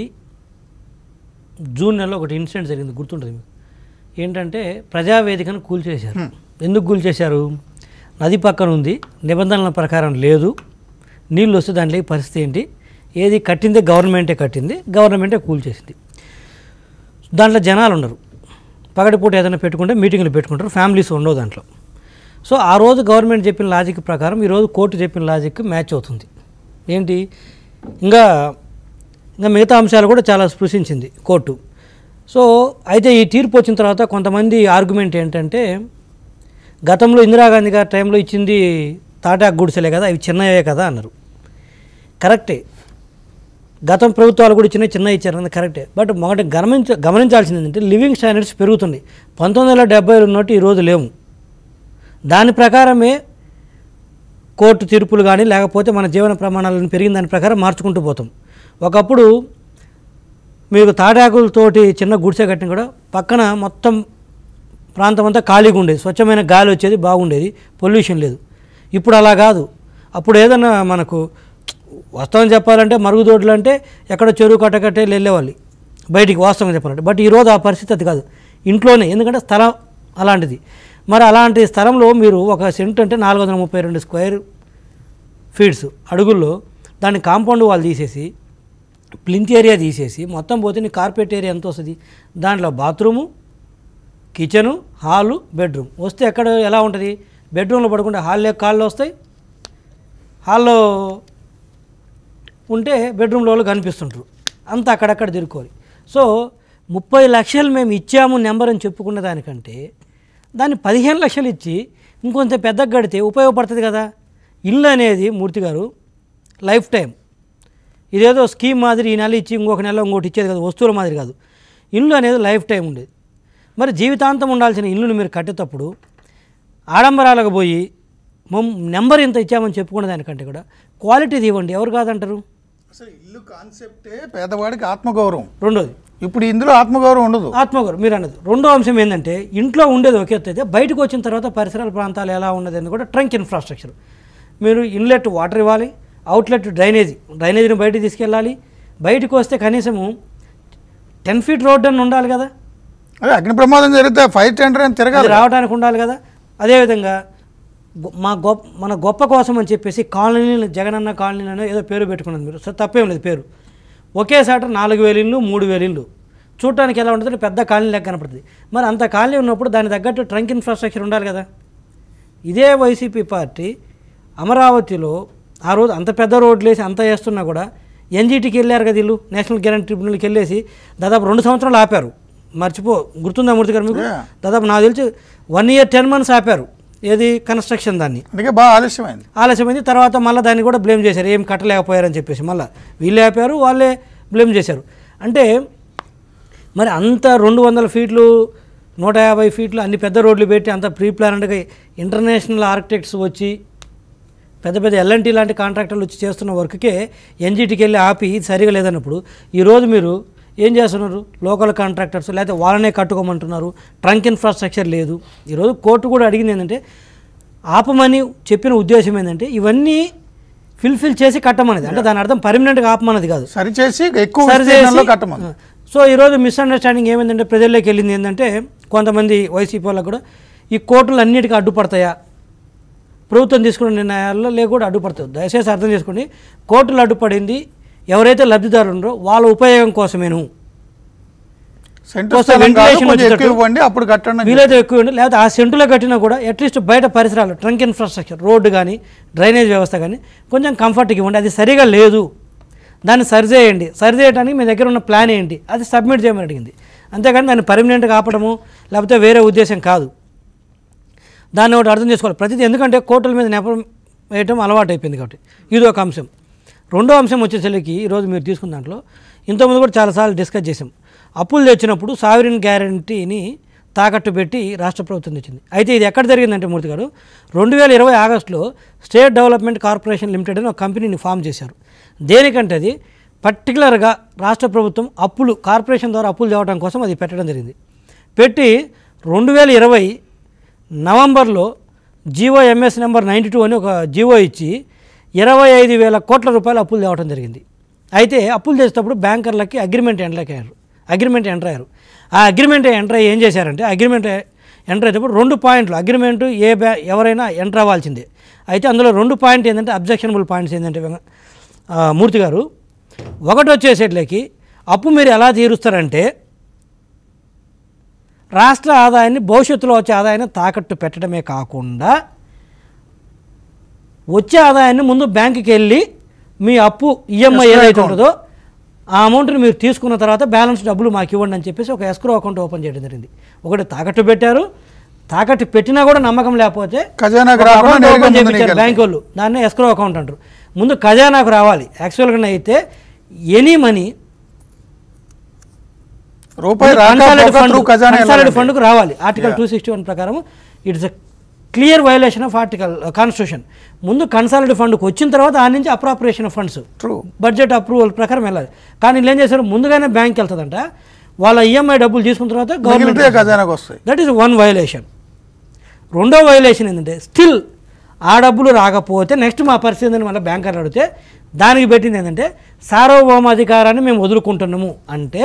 జూన్ నెలలో ఒకటి ఇన్సిడెంట్ జరిగింది గుర్తుంటుంది మీకు ఏంటంటే ప్రజావేదికను కూల్చేశారు ఎందుకు కూల్చేశారు నది పక్కన ఉంది నిబంధనల ప్రకారం లేదు నీళ్ళు వస్తే దాని పరిస్థితి ఏంటి ఏది కట్టింది గవర్నమెంటే కట్టింది గవర్నమెంటే కూల్చేసింది దాంట్లో జనాలు ఉండరు పగటిపూట ఏదైనా పెట్టుకుంటే మీటింగ్లు పెట్టుకుంటారు ఫ్యామిలీస్ ఉండవు దాంట్లో సో ఆ రోజు గవర్నమెంట్ చెప్పిన లాజిక్ ప్రకారం ఈరోజు కోర్టు చెప్పిన లాజిక్ మ్యాచ్ అవుతుంది ఏంటి ఇంకా ఇంకా మిగతా అంశాలు కూడా చాలా స్పృశించింది కోర్టు సో అయితే ఈ తీర్పు వచ్చిన తర్వాత కొంతమంది ఆర్గ్యుమెంట్ ఏంటంటే గతంలో ఇందిరాగాంధీ గారి టైంలో ఇచ్చింది తాటాక్ గుడిసెలే కదా అవి చిన్నవే కదా అన్నారు కరెక్టే గతం ప్రభుత్వాలు కూడా ఇచ్చిన చిన్న ఇచ్చారు అన్నది కరెక్టే బట్ మొదట గమనించ గమనించాల్సింది ఏంటంటే లివింగ్ స్టాండర్డ్స్ పెరుగుతున్నాయి పంతొమ్మిది వందల డెబ్బై ఉన్నట్టు ఈరోజు లేవు దాని ప్రకారమే కోర్టు తీర్పులు కానీ లేకపోతే మన జీవన ప్రమాణాలను పెరిగిన దాని ప్రకారం మార్చుకుంటూ పోతాం ఒకప్పుడు మీకు తాటాకులతోటి చిన్న గుడిసె కట్టిన కూడా పక్కన మొత్తం ప్రాంతం అంతా ఖాళీగా ఉండేది స్వచ్ఛమైన గాలి వచ్చేది బాగుండేది పొల్యూషన్ లేదు ఇప్పుడు అలా కాదు అప్పుడు ఏదన్నా మనకు వాస్తవం చెప్పాలంటే మరుగుదోడ్లు అంటే ఎక్కడ చెరువు కట్టకట్టే వెళ్ళేవాళ్ళు బయటికి వాస్తవం చెప్పాలంటే బట్ ఈరోజు ఆ పరిస్థితి అది కాదు ఇంట్లోనే ఎందుకంటే స్థలం అలాంటిది మరి అలాంటి స్థలంలో మీరు ఒక సెంట్ అంటే నాలుగు వందల ముప్పై రెండు స్క్వేర్ ఫీట్స్ అడుగుల్లో దాన్ని కాంపౌండ్ వాళ్ళు తీసేసి ప్లింత్ ఏరియా తీసేసి మొత్తం పోతే నీ కార్పెట్ ఏరియా ఎంత వస్తుంది దాంట్లో బాత్రూము కిచెను హాలు బెడ్రూమ్ వస్తే ఎక్కడ ఎలా ఉంటుంది బెడ్రూమ్లో పడుకుంటే హాల్లో కాళ్ళు వస్తాయి హాల్లో ఉంటే బెడ్రూమ్లో వాళ్ళు కనిపిస్తుంటారు అంతా అక్కడక్కడ తిరుక్కోవాలి సో ముప్పై లక్షలు మేము ఇచ్చాము నెంబర్ అని చెప్పుకున్న దానికంటే దాన్ని పదిహేను లక్షలు ఇచ్చి ఇంకొంచెం పెద్దగా గడితే ఉపయోగపడుతుంది కదా ఇల్లు అనేది మూర్తి గారు లైఫ్ టైం ఇదేదో స్కీమ్ మాదిరి ఈ నెల ఇచ్చి ఇంకొక నెల ఇంకోటి ఇచ్చేది కాదు వస్తువుల మాదిరి కాదు ఇల్లు అనేది లైఫ్ టైం ఉండేది మరి జీవితాంతం ఉండాల్సిన ఇల్లును మీరు కట్టేటప్పుడు ఆడంబరాలకు పోయి నెంబర్ ఇంత ఇచ్చామని చెప్పుకునే దానికంటే కూడా క్వాలిటీది ఇవ్వండి ఎవరు కాదంటారు అసలు ఇల్లు కాన్సెప్టే పేదవాడికి ఆత్మగౌరవం రెండోది ఇప్పుడు ఇందులో ఆత్మగౌరవం ఉండదు ఆత్మగౌరవం మీరు అన్నది రెండో అంశం ఏంటంటే ఇంట్లో ఉండేది ఒకే అయితే బయటకు వచ్చిన తర్వాత పరిసరాల ప్రాంతాలు ఎలా ఉన్నది అని కూడా ట్రంక్ ఇన్ఫ్రాస్ట్రక్చర్ మీరు ఇన్లెట్ వాటర్ ఇవ్వాలి అవుట్లెట్ డ్రైనేజీ డ్రైనేజీని బయటకు తీసుకెళ్ళాలి బయటకు వస్తే కనీసము టెన్ ఫీట్ రోడ్డు అని ఉండాలి కదా అదే అగ్ని ప్రమాదం జరిగితే ఫైర్ టెండర్ అని తిరగాలి రావడానికి ఉండాలి కదా అదేవిధంగా మా గొప్ప మన గొప్ప కోసం అని చెప్పేసి కాలనీలు జగనన్న కాలనీలు ఏదో పేరు పెట్టుకున్నది మీరు సో తప్పేం లేదు పేరు ఒకేసారి నాలుగు వేలు ఇల్లు మూడు వేలు ఇల్లు చూడటానికి ఎలా ఉంటుందో పెద్ద కాలనీ లెక్క కనపడుతుంది మరి అంత కాలనీ ఉన్నప్పుడు దాని తగ్గట్టు ట్రంక్ ఇన్ఫ్రాస్ట్రక్చర్ ఉండాలి కదా ఇదే వైసీపీ పార్టీ అమరావతిలో ఆ రోజు అంత పెద్ద రోడ్లు వేసి అంత వేస్తున్నా కూడా ఎన్జీటీకి వెళ్ళారు కదా వీళ్ళు నేషనల్ గ్యారంటీ ట్రిబ్యునల్కి వెళ్ళేసి దాదాపు రెండు సంవత్సరాలు ఆపారు మర్చిపో గుర్తుందా మూర్తి గారు మీకు దాదాపు నాకు తెలిసి వన్ ఇయర్ టెన్ మంత్స్ ఆపారు ఏది కన్స్ట్రక్షన్ దాన్ని బాగా ఆలస్యమైంది ఆలస్యమైంది తర్వాత మళ్ళీ దాన్ని కూడా బ్లేమ్ చేశారు ఏం కట్టలేకపోయారని చెప్పేసి మళ్ళీ వీళ్ళే ఆపారు వాళ్ళే బ్లేమ్ చేశారు అంటే మరి అంత రెండు వందల ఫీట్లు నూట యాభై ఫీట్లు అన్ని పెద్ద రోడ్లు పెట్టి అంత ప్రీ ప్లానెడ్గా ఇంటర్నేషనల్ ఆర్కిటెక్ట్స్ వచ్చి పెద్ద పెద్ద ఎల్ఎన్టీ లాంటి కాంట్రాక్టర్లు వచ్చి చేస్తున్న వర్క్కే ఎన్జిటికి వెళ్ళి ఆపి ఇది సరిగా లేదన్నప్పుడు ఈరోజు మీరు ఏం చేస్తున్నారు లోకల్ కాంట్రాక్టర్స్ లేకపోతే వాళ్ళనే కట్టుకోమంటున్నారు ట్రంక్ ఇన్ఫ్రాస్ట్రక్చర్ లేదు ఈరోజు కోర్టు కూడా అడిగింది ఏంటంటే ఆపమని చెప్పిన ఉద్దేశం ఏంటంటే ఇవన్నీ ఫిల్ఫిల్ చేసి కట్టమనేది అంటే దాని అర్థం పర్మనెంట్గా ఆపమనేది కాదు సరిచేసి ఎక్కువ కట్టమని సో ఈరోజు మిస్అండర్స్టాండింగ్ ఏమైందంటే ప్రజల్లోకి వెళ్ళింది ఏంటంటే కొంతమంది వైసీపీ వాళ్ళకు కూడా ఈ కోర్టులు అన్నిటికీ అడ్డుపడతాయా ప్రభుత్వం తీసుకున్న నిర్ణయాల్లో లేకుండా అడ్డుపడుతుంది దయచేసి అర్థం చేసుకోండి కోర్టులు అడ్డుపడింది ఎవరైతే లబ్ధిదారులు ఉన్నారో వాళ్ళ ఉపయోగం కోసమేను అప్పుడు వీలైతే ఎక్కువ లేకపోతే ఆ సెంటులో కట్టినా కూడా అట్లీస్ట్ బయట పరిసరాలు ట్రంక్ ఇన్ఫ్రాస్ట్రక్చర్ రోడ్డు కానీ డ్రైనేజ్ వ్యవస్థ కానీ కొంచెం కంఫర్ట్గా ఇవ్వండి అది సరిగా లేదు దాన్ని సరిచేయండి సరిచేయడానికి మీ దగ్గర ఉన్న ప్లాన్ ఏంటి అది సబ్మిట్ చేయమని అడిగింది అంతేకాని దాన్ని పర్మనెంట్గా ఆపడము లేకపోతే వేరే ఉద్దేశం కాదు దాన్ని ఒకటి అర్థం చేసుకోవాలి ప్రతిదీ ఎందుకంటే కోర్టుల మీద నెపం వేయటం అలవాటు అయిపోయింది కాబట్టి ఇది ఒక అంశం రెండో అంశం వచ్చేసరికి ఈరోజు మీరు తీసుకున్న దాంట్లో ఇంతకుముందు కూడా చాలాసార్లు డిస్కస్ చేసాం అప్పులు తెచ్చినప్పుడు సావరిన్ గ్యారంటీని తాకట్టు పెట్టి రాష్ట్ర ప్రభుత్వం తెచ్చింది అయితే ఇది ఎక్కడ జరిగిందంటే మూర్తి గారు రెండు వేల ఇరవై ఆగస్టులో స్టేట్ డెవలప్మెంట్ కార్పొరేషన్ లిమిటెడ్ అని ఒక కంపెనీని ఫామ్ చేశారు దేనికంటే అది పర్టికులర్గా రాష్ట్ర ప్రభుత్వం అప్పులు కార్పొరేషన్ ద్వారా అప్పులు తేవడం కోసం అది పెట్టడం జరిగింది పెట్టి రెండు వేల ఇరవై నవంబర్లో GO MS number ninety two అని ఒక జివో ఇచ్చి ఇరవై ఐదు వేల కోట్ల రూపాయలు అప్పులు తేవటం జరిగింది అయితే అప్పులు చేసేటప్పుడు బ్యాంకర్లకి అగ్రిమెంట్ ఎంటర్ అయ్యారు అగ్రిమెంట్ ఎంటర్ అయ్యారు ఆ అగ్రిమెంట్ ఎంటర్ అయ్యి ఏం చేశారంటే అగ్రిమెంట్ ఎంటర్ అయ్యేటప్పుడు రెండు పాయింట్లు అగ్రిమెంట్ ఏ బ్యా ఎవరైనా ఎంటర్ అవ్వాల్సిందే అయితే అందులో రెండు పాయింట్ ఏంటంటే అబ్జెక్షనబుల్ పాయింట్స్ ఏంటంటే మూర్తి గారు ఒకటి వచ్చేసేట్లకి అప్పు మీరు ఎలా తీరుస్తారంటే రాష్ట్ర ఆదాయాన్ని భవిష్యత్తులో వచ్చే ఆదాయాన్ని తాకట్టు పెట్టడమే కాకుండా వచ్చే ఆదాయాన్ని ముందు బ్యాంకుకి వెళ్ళి మీ అప్పు ఈఎంఐ e ఏదైతే ఉంటుందో ఆ అమౌంట్ని మీరు తీసుకున్న తర్వాత బ్యాలెన్స్ డబ్బులు మాకు ఇవ్వండి అని చెప్పేసి ఒక ఎస్క్రో అకౌంట్ ఓపెన్ చేయడం జరిగింది ఒకటి తాకట్టు పెట్టారు తాకట్టు పెట్టినా కూడా నమ్మకం లేకపోతే బ్యాంకు బ్యాంక్ వాళ్ళు దాన్ని ఎస్క్రో అకౌంట్ అంటారు ముందు ఖజానాకు రావాలి యాక్చువల్గా అయితే ఎనీ మనీ రూపాయి రావాలి ఆర్టికల్ టూ సిక్స్టీ వన్ ప్రకారం it's clear violation of article constitution ముందు కన్సాలిడ్ ఫండ్కి వచ్చిన తర్వాత ఆ నుంచి appropriation of funds through budget approval ప్రకారం వెళ్ళాలి కానీ వీళ్ళు ఏం చేశారు ముందుగానే బ్యాంక్ వెళ్తుందంట వాళ్ళ ఈఎంఐ e డబ్బులు తీసుకున్న తర్వాత government that is one violation రెండో వయోలేషన్ ఏంటంటే స్టిల్ ఆ డబ్బులు రాకపోతే నెక్స్ట్ మా పరిస్థితి ఏంటంటే మళ్ళీ బ్యాంకర్లు అడిగితే దానికి పెట్టింది ఏంటంటే సార్వభౌమాధికారాన్ని మేము వదులుకుంటున్నాము అంటే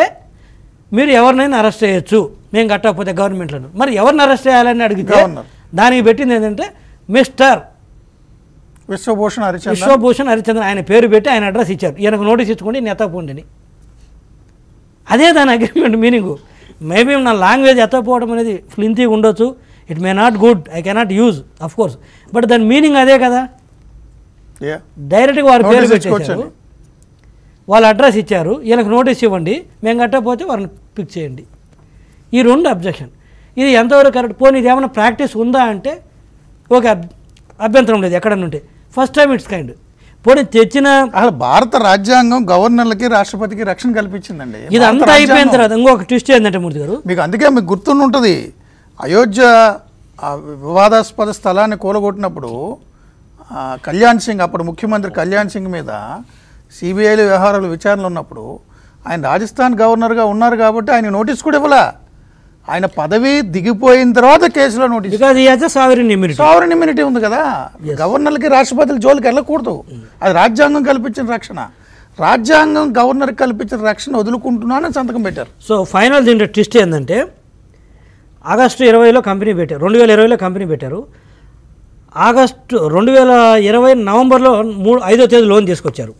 మీరు ఎవరినైనా అరెస్ట్ చేయొచ్చు మేము కట్టకపోతే గవర్నమెంట్లను మరి ఎవరిని అరెస్ట్ చేయాలని అడిగితే దానికి పెట్టింది ఏంటంటే మిస్టర్ విశ్వభూషణ్ హరిచంద్ర విశ్వభూషణ్ హరిచంద్ర ఆయన పేరు పెట్టి ఆయన అడ్రస్ ఇచ్చారు ఈయనకు నోటీస్ ఇచ్చుకోండి ఎత్తకపోండిని అదే దాని అగ్రిమెంట్ మీనింగ్ మేబీ నా లాంగ్వేజ్ ఎత్తకపోవడం అనేది ఫ్లింతీ ఉండొచ్చు it may not good I cannot use of course but దాని మీనింగ్ అదే కదా డైరెక్ట్గా వారి పేరు పెట్టి వాళ్ళు అడ్రస్ ఇచ్చారు వీళ్ళకి నోటీస్ ఇవ్వండి మేము కట్టకపోతే వారిని పిక్ చేయండి ఈ రెండు అబ్జెక్షన్ ఇది ఎంతవరకు కరెక్ట్ పోనీ ఇది ఏమైనా ప్రాక్టీస్ ఉందా అంటే ఓకే అభ్యంతరం లేదు ఎక్కడ నుండి ఫస్ట్ టైం ఇట్స్ కైండ్ పోనీ తెచ్చిన అసలు భారత రాజ్యాంగం గవర్నర్లకి రాష్ట్రపతికి రక్షణ కల్పించిందండి ఇది అంతా అయిపోయిన తర్వాత ఇంకొక ట్విస్ట్ ఏంటంటే మూర్తి గారు మీకు అందుకే మీకు గుర్తుండి ఉంటుంది అయోధ్య వివాదాస్పద స్థలాన్ని కూలగొట్టినప్పుడు కళ్యాణ్ సింగ్ అప్పుడు ముఖ్యమంత్రి కళ్యాణ్ సింగ్ మీద సిబిఐలు వ్యవహారాలు విచారణలు ఉన్నప్పుడు ఆయన రాజస్థాన్ గవర్నర్గా ఉన్నారు కాబట్టి ఆయన నోటీస్ కూడా ఇవ్వలా ఆయన పదవి దిగిపోయిన తర్వాత కేసులో నోటీస్ సావరణ ఇమ్యూనిటీ ఉంది కదా గవర్నర్లకి రాష్ట్రపతి జోలికి వెళ్ళకూడదు hmm. అది రాజ్యాంగం కల్పించిన రక్షణ రాజ్యాంగం గవర్నర్ కల్పించిన రక్షణ వదులుకుంటున్నానని సంతకం పెట్టారు సో ఫైనల్ దీంట్లో ట్విస్ట్ ఏంటంటే ఆగస్టు ఇరవైలో కంపెనీ పెట్టారు రెండు వేల ఇరవైలో కంపెనీ పెట్టారు ఆగస్టు రెండు వేల ఇరవై నవంబర్లో మూడు ఐదో తేదీ లోన్ తీసుకొచ్చారు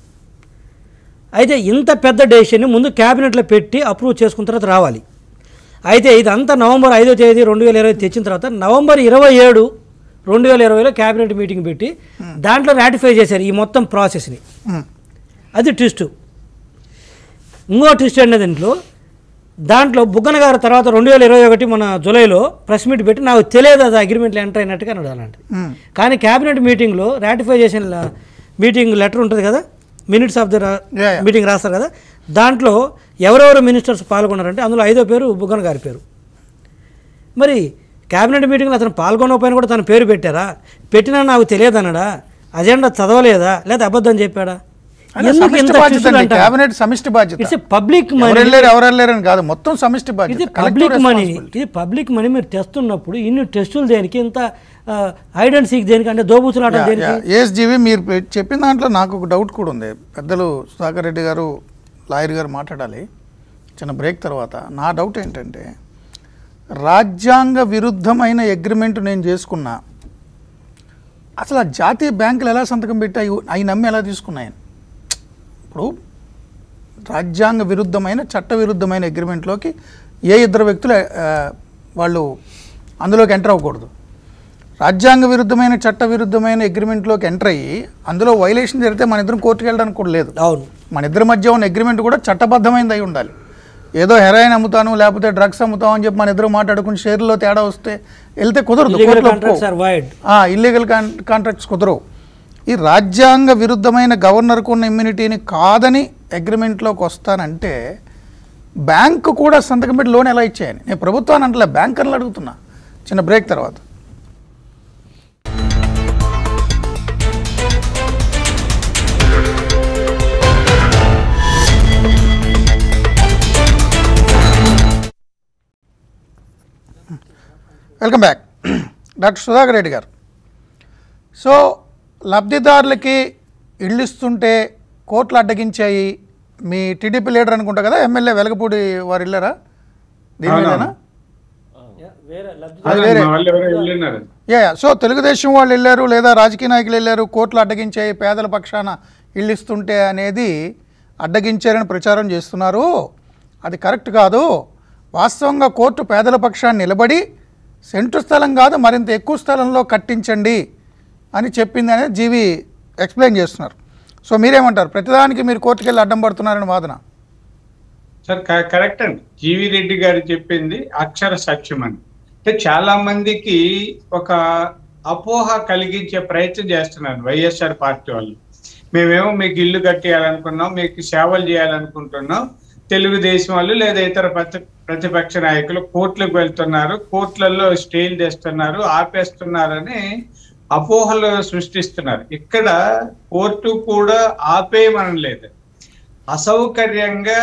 అయితే ఇంత పెద్ద డెసిషన్ని ముందు క్యాబినెట్లో పెట్టి అప్రూవ్ చేసుకున్న తర్వాత రావాలి అయితే ఇదంతా నవంబర్ ఐదో తేదీ రెండు వేల ఇరవై తెచ్చిన తర్వాత నవంబర్ ఇరవై ఏడు రెండు వేల ఇరవైలో క్యాబినెట్ మీటింగ్ పెట్టి దాంట్లో రాటిఫై చేశారు ఈ మొత్తం ప్రాసెస్ని అది ట్విస్ట్ ఇంకో ట్విస్ట్ అండి దీంట్లో దాంట్లో బుగ్గన గారు తర్వాత రెండు వేల ఇరవై ఒకటి మన జులైలో ప్రెస్ మీట్ పెట్టి నాకు తెలియదు అది అగ్రిమెంట్లో ఎంటర్ అయినట్టుగా అన్నాడు అలాంటి కానీ క్యాబినెట్ మీటింగ్లో రాటిఫై చేసిన మీటింగ్ లెటర్ ఉంటుంది కదా మినిట్స్ ఆఫ్ ద మీటింగ్ రాస్తారు కదా దాంట్లో ఎవరెవరు మినిస్టర్స్ పాల్గొన్నారంటే అందులో ఐదో పేరు బుగ్గన్ గారి పేరు మరి క్యాబినెట్ మీటింగ్లో అతను పాల్గొనకపోయినా కూడా తన పేరు పెట్టారా పెట్టినా నాకు తెలియదన్నాడా అజెండా చదవలేదా లేదా అబద్ధం చెప్పాడా కేబినెట్ సమిష్టి బాధ్యత ఇట్స్ పబ్లిక్ మనీ వెళ్ళారు ఎవరు వెళ్ళారని కాదు మొత్తం సమిష్టి బాధ్యత పబ్లిక్ మనీ పబ్లిక్ మనీ మీరు తెస్తున్నప్పుడు ఇన్ని టెస్టులు దేనికి ఇంత హైడ్ సీక్ దేనికి అంటే దోబూచులాట దేనికి ఏఎస్జీవి మీరు చెప్పిన దాంట్లో నాకు ఒక డౌట్ కూడా ఉంది పెద్దలు సుధాకర్ రెడ్డి గారు లాయర్ గారు మాట్లాడాలి చిన్న బ్రేక్ తర్వాత నా డౌట్ ఏంటంటే రాజ్యాంగ విరుద్ధమైన అగ్రిమెంట్ నేను చేసుకున్నా అసలు ఆ జాతీయ బ్యాంకులు ఎలా సంతకం పెట్టి అవి నమ్మి ఎలా తీసుకున్నాయని ఇప్పుడు రాజ్యాంగ విరుద్ధమైన చట్ట విరుద్ధమైన అగ్రిమెంట్లోకి ఏ ఇద్దరు వ్యక్తులు వాళ్ళు అందులోకి ఎంటర్ అవ్వకూడదు రాజ్యాంగ విరుద్ధమైన చట్ట విరుద్ధమైన అగ్రిమెంట్లోకి ఎంటర్ అయ్యి అందులో వైలేషన్ జరిగితే మన ఇద్దరం కోర్టుకు వెళ్ళడానికి కూడా లేదు అవును మన ఇద్దరి మధ్య ఉన్న అగ్రిమెంట్ కూడా చట్టబద్ధమైనది అయి ఉండాలి ఏదో హెరాయిన్ అమ్ముతాను లేకపోతే డ్రగ్స్ అమ్ముతాం అని చెప్పి మన ఇద్దరు మాట్లాడుకుని షేర్లో తేడా వస్తే వెళ్తే కుదరదు ఇల్లీగల్ కాంట్రాక్ట్స్ కుదరవు ఈ రాజ్యాంగ విరుద్ధమైన గవర్నర్కు ఉన్న ఇమ్యూనిటీని కాదని అగ్రిమెంట్లోకి వస్తానంటే బ్యాంకు కూడా సంతకం పెట్టి లోన్ ఎలా ఇచ్చేయని నేను ప్రభుత్వాన్ని అంటలే బ్యాంకర్లు అడుగుతున్నా చిన్న బ్రేక్ తర్వాత welcome back doctor Sudhakar Reddy garu so లబ్ధిదారులకి ఇళ్ళు ఇస్తుంటే కోట్లు అడ్డగించాయి మీ టీడీపీ లీడర్ అనుకుంటా కదా ఎమ్మెల్యే వెలగపూడి వారు వెళ్ళారా దీనివేనా అది వేరే యా సో తెలుగుదేశం వాళ్ళు వెళ్ళారు లేదా రాజకీయ నాయకులు వెళ్ళారు కోట్లు అడ్డగించాయి పేదల పక్షాన ఇళ్ళు ఇస్తుంటే అనేది అడ్డగించారని ప్రచారం చేస్తున్నారు అది కరెక్ట్ కాదు వాస్తవంగా కోర్టు పేదల పక్షాన్ని నిలబడి సెంటు స్థలం కాదు మరింత ఎక్కువ స్థలంలో కట్టించండి అని చెప్పింది అనేది జీవి ఎక్స్ప్లెయిన్ చేస్తున్నారు సో మీరేమంటారు ప్రతిదానికి మీరు కోర్టుకెళ్ళి అడ్డం పడుతున్నారని వాదన సార్ కరెక్ట్ అండి జీవి రెడ్డి గారు చెప్పింది అక్షర సాక్ష్యం అని అంటే చాలా మందికి ఒక అపోహ కలిగించే ప్రయత్నం చేస్తున్నారు వైఎస్ఆర్ పార్టీ వాళ్ళు మేమేమో మీకు ఇల్లు కట్టేయాలనుకున్నాం మీకు సేవలు చేయాలనుకుంటున్నాం తెలుగుదేశం వాళ్ళు లేదా ఇతర ప్రతి ప్రతిపక్ష నాయకులు కోర్టులకు వెళ్తున్నారు కోర్టులలో స్టేలు తెస్తున్నారు ఆపేస్తున్నారని అపోహలు సృష్టిస్తున్నారు ఇక్కడ కోర్టు కూడా ఆపేయమనం లేదు అసౌకర్యంగా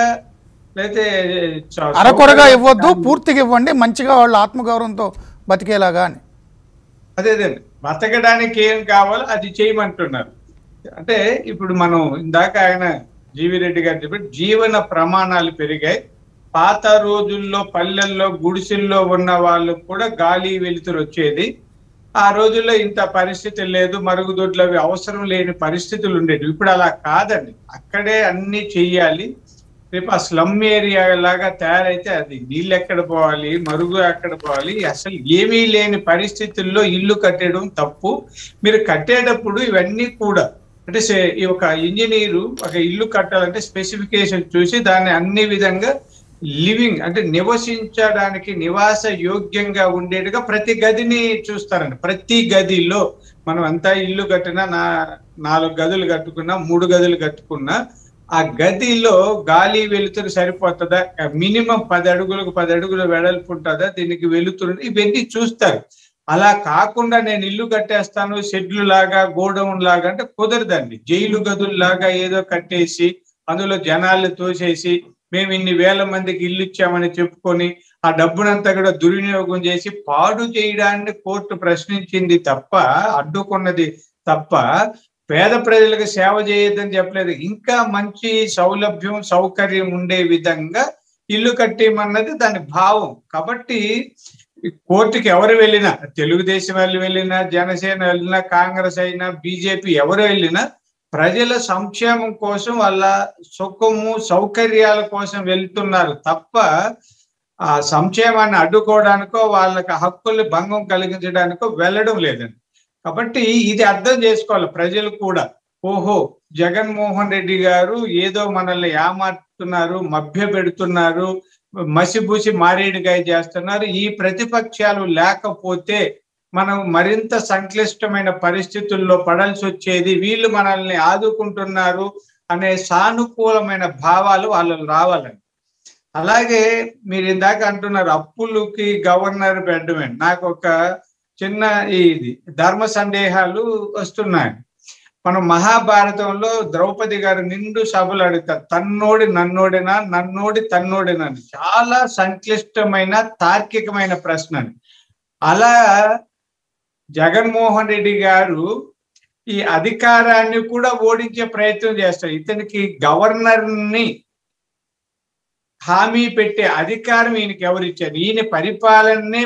లేకపోతే అరకొరగా ఇవ్వద్దు పూర్తిగా ఇవ్వండి మంచిగా వాళ్ళు ఆత్మగౌరవంతో బతికేలాగా అని అదేదండి బతకడానికి ఏం కావాలో అది చేయమంటున్నారు అంటే ఇప్పుడు మనం ఇందాక ఆయన జీవిరెడ్డి గారు చెప్పి జీవన ప్రమాణాలు పెరిగాయి పాత రోజుల్లో పల్లెల్లో గుడిసెల్లో ఉన్న వాళ్ళు కూడా గాలి వెలుతురు వచ్చేది ఆ రోజుల్లో ఇంత పరిస్థితి లేదు మరుగుదొడ్లు అవి అవసరం లేని పరిస్థితులు ఉండేవి ఇప్పుడు అలా కాదండి అక్కడే అన్ని చెయ్యాలి రేపు ఆ స్లమ్ ఏరియా లాగా తయారైతే అది నీళ్ళు ఎక్కడ పోవాలి మరుగు ఎక్కడ పోవాలి అసలు ఏమీ లేని పరిస్థితుల్లో ఇల్లు కట్టడం తప్పు మీరు కట్టేటప్పుడు ఇవన్నీ కూడా అంటే ఒక ఇంజనీరు ఒక ఇల్లు కట్టాలంటే స్పెసిఫికేషన్ చూసి దాన్ని అన్ని విధంగా లివింగ్ అంటే నివసించడానికి నివాస యోగ్యంగా ఉండేట్టుగా ప్రతి గదిని చూస్తారండి ప్రతి గదిలో మనం అంతా ఇల్లు కట్టినా నా నాలుగు గదులు కట్టుకున్నా మూడు గదులు కట్టుకున్నా ఆ గదిలో గాలి వెలుతురు సరిపోతుందా మినిమం పది అడుగులకు పది అడుగులు వెడల్పు ఉంటుందా దీనికి వెలుతురు ఇవన్నీ చూస్తారు అలా కాకుండా నేను ఇల్లు కట్టేస్తాను షెడ్లు లాగా గోడౌన్ లాగా అంటే కుదరదండి జైలు గదుల్లాగా ఏదో కట్టేసి అందులో జనాలు తోసేసి మేము ఇన్ని వేల మందికి ఇల్లు ఇచ్చామని చెప్పుకొని ఆ డబ్బునంతా కూడా దుర్వినియోగం చేసి పాడు చేయడాన్ని కోర్టు ప్రశ్నించింది తప్ప అడ్డుకున్నది తప్ప పేద ప్రజలకు సేవ చేయొద్దని చెప్పలేదు ఇంకా మంచి సౌలభ్యం సౌకర్యం ఉండే విధంగా ఇల్లు కట్టేయమన్నది దాని భావం కాబట్టి కోర్టుకి ఎవరు వెళ్ళినా తెలుగుదేశం వాళ్ళు వెళ్ళినా జనసేన వెళ్ళినా కాంగ్రెస్ అయినా బీజేపీ ఎవరు వెళ్ళినా ప్రజల సంక్షేమం కోసం వాళ్ళ సుఖము సౌకర్యాల కోసం వెళ్తున్నారు తప్ప ఆ సంక్షేమాన్ని అడ్డుకోవడానికో వాళ్ళకి హక్కుల్ని భంగం కలిగించడానికో వెళ్ళడం లేదండి కాబట్టి ఇది అర్థం చేసుకోవాలి ప్రజలు కూడా ఓహో జగన్మోహన్ రెడ్డి గారు ఏదో మనల్ని ఏమారుతున్నారు మభ్య పెడుతున్నారు మసిబూసి మారేడుగా చేస్తున్నారు ఈ ప్రతిపక్షాలు లేకపోతే మనం మరింత సంక్లిష్టమైన పరిస్థితుల్లో పడాల్సి వచ్చేది వీళ్ళు మనల్ని ఆదుకుంటున్నారు అనే సానుకూలమైన భావాలు వాళ్ళు రావాలండి అలాగే మీరు ఇందాక అంటున్నారు అప్పులకి గవర్నర్ బెడ్మెంట్ నాకు ఒక చిన్న ఇది ధర్మ సందేహాలు వస్తున్నాయి మనం మహాభారతంలో ద్రౌపది గారు నిండు సభలు అడుగుతారు తన్నోడి నన్నోడినా నన్నోడి తన్నోడినా చాలా సంక్లిష్టమైన తార్కికమైన ప్రశ్న అలా జగన్మోహన్ రెడ్డి గారు ఈ అధికారాన్ని కూడా ఓడించే ప్రయత్నం చేస్తారు ఇతనికి గవర్నర్ని హామీ పెట్టే అధికారం ఈయనకి ఎవరిచ్చారు ఈయన పరిపాలననే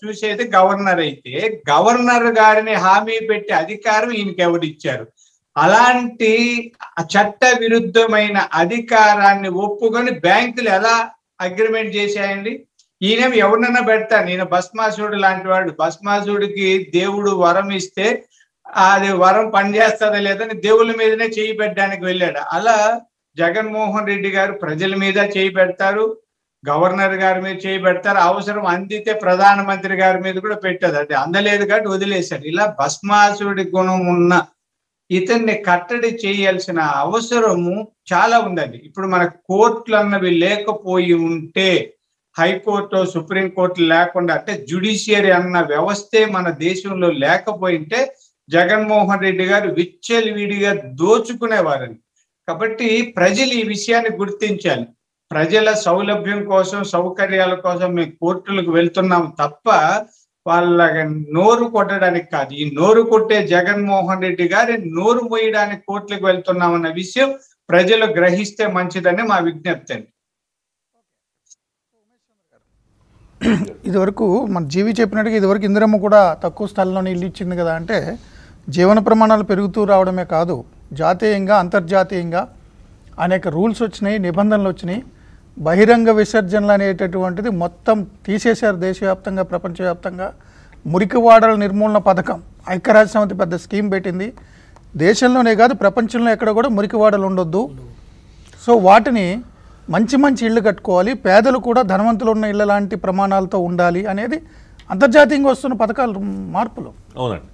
చూసేది గవర్నర్ అయితే గవర్నర్ గారిని హామీ పెట్టే అధికారం ఈయనకి ఎవరిచ్చారు అలాంటి చట్ట విరుద్ధమైన అధికారాన్ని ఒప్పుకొని బ్యాంకులు ఎలా అగ్రిమెంట్ చేశాయండి ఈయనేమి ఎవరినైనా పెడతా నేను భస్మాసుడు లాంటి వాడు భస్మాసుడికి దేవుడు వరం ఇస్తే అది వరం పనిచేస్తుందా లేదని దేవుళ్ళ మీదనే చేయి పెట్టడానికి వెళ్ళాడు అలా జగన్మోహన్ రెడ్డి గారు ప్రజల మీద చేయి పెడతారు గవర్నర్ గారి మీద చేయి పెడతారు అవసరం అందితే ప్రధానమంత్రి గారి మీద కూడా పెట్టారు అది అందలేదు కాబట్టి వదిలేశాడు ఇలా భస్మాసుడి గుణం ఉన్న ఇతన్ని కట్టడి చేయాల్సిన అవసరము చాలా ఉందండి ఇప్పుడు మన కోర్టులు అన్నవి లేకపోయి ఉంటే హైకోర్టు సుప్రీంకోర్టు లేకుండా అంటే జ్యుడిషియరీ అన్న వ్యవస్థే మన దేశంలో లేకపోయింటే జగన్మోహన్ రెడ్డి గారు విచ్చలివిడిగా దోచుకునేవారని కాబట్టి ప్రజలు ఈ విషయాన్ని గుర్తించాలి ప్రజల సౌలభ్యం కోసం సౌకర్యాల కోసం మేము కోర్టులకు వెళ్తున్నాం తప్ప వాళ్ళ నోరు కొట్టడానికి కాదు ఈ నోరు కొట్టే జగన్మోహన్ రెడ్డి గారి నోరు మోయడానికి కోర్టులకు వెళ్తున్నామన్న విషయం ప్రజలు గ్రహిస్తే మంచిదని మా విజ్ఞప్తి అండి ఇదివరకు మన జీవి చెప్పినట్టుగా ఇదివరకు ఇందిరమ్మ కూడా తక్కువ స్థలంలోనే ఇల్లు ఇచ్చింది కదా అంటే జీవన ప్రమాణాలు పెరుగుతూ రావడమే కాదు జాతీయంగా అంతర్జాతీయంగా అనేక రూల్స్ వచ్చినాయి నిబంధనలు వచ్చినాయి బహిరంగ విసర్జనలు అనేటటువంటిది మొత్తం తీసేశారు దేశవ్యాప్తంగా ప్రపంచవ్యాప్తంగా మురికి వాడల నిర్మూలన పథకం ఐక్యరాజ్య సమితి పెద్ద స్కీమ్ పెట్టింది దేశంలోనే కాదు ప్రపంచంలో ఎక్కడ కూడా మురికి వాడలు ఉండొద్దు సో వాటిని మంచి మంచి ఇళ్ళు కట్టుకోవాలి పేదలు కూడా ధనవంతులు ఉన్న ఇళ్ళ లాంటి ప్రమాణాలతో ఉండాలి అనేది అంతర్జాతీయంగా వస్తున్న పథకాలు మార్పులు అవునండి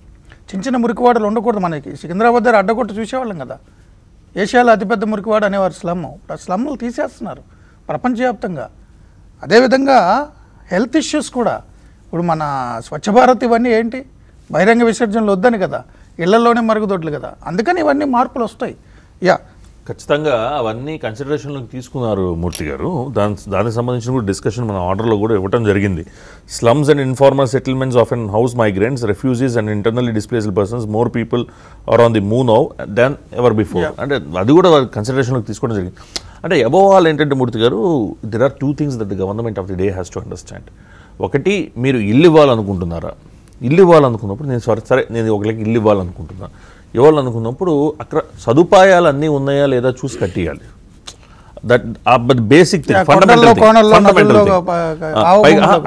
చిన్న చిన్న మురికివాడలు ఉండకూడదు మనకి సికింద్రాబాద్ దగ్గర అడ్డగొట్టు చూసేవాళ్ళం కదా ఏషియాలో అతిపెద్ద మురికివాడ అనేవారు స్లమ్ ఇప్పుడు ఆ స్లమ్లు తీసేస్తున్నారు ప్రపంచవ్యాప్తంగా అదేవిధంగా హెల్త్ ఇష్యూస్ కూడా ఇప్పుడు మన స్వచ్ఛ భారత్ ఇవన్నీ ఏంటి బహిరంగ విసర్జనలు వద్దని కదా ఇళ్లలోనే మరుగుదొడ్లు కదా అందుకని ఇవన్నీ మార్పులు వస్తాయి యా ఖచ్చితంగా అవన్నీ కన్సిడరేషన్లోకి తీసుకున్నారు మూర్తి గారు దాని దానికి సంబంధించిన కూడా డిస్కషన్ మన ఆర్డర్లో కూడా ఇవ్వటం జరిగింది slums and informal settlements of and house migrants refugees and internally displaced persons more people are on the move now than ever before అంటే అది కూడా కన్సిడరేషన్లోకి తీసుకోవడం జరిగింది అంటే ఎబోవ్ ఆల్ ఏంటంటే Murthy garu there are two things that the government of the day has to understand ఒకటి మీరు ఇల్లు ఇవ్వాలనుకుంటున్నారా ఇల్లు ఇవ్వాలనుకున్నప్పుడు నేను సరే సరే నేను ఒకరికి ఇల్లు ఇవ్వాలనుకుంటున్నాను ఇవ్వాలనుకున్నప్పుడు అక్కడ సదుపాయాలు అన్నీ ఉన్నాయా లేదా చూసి కట్టియాలి బేసిక్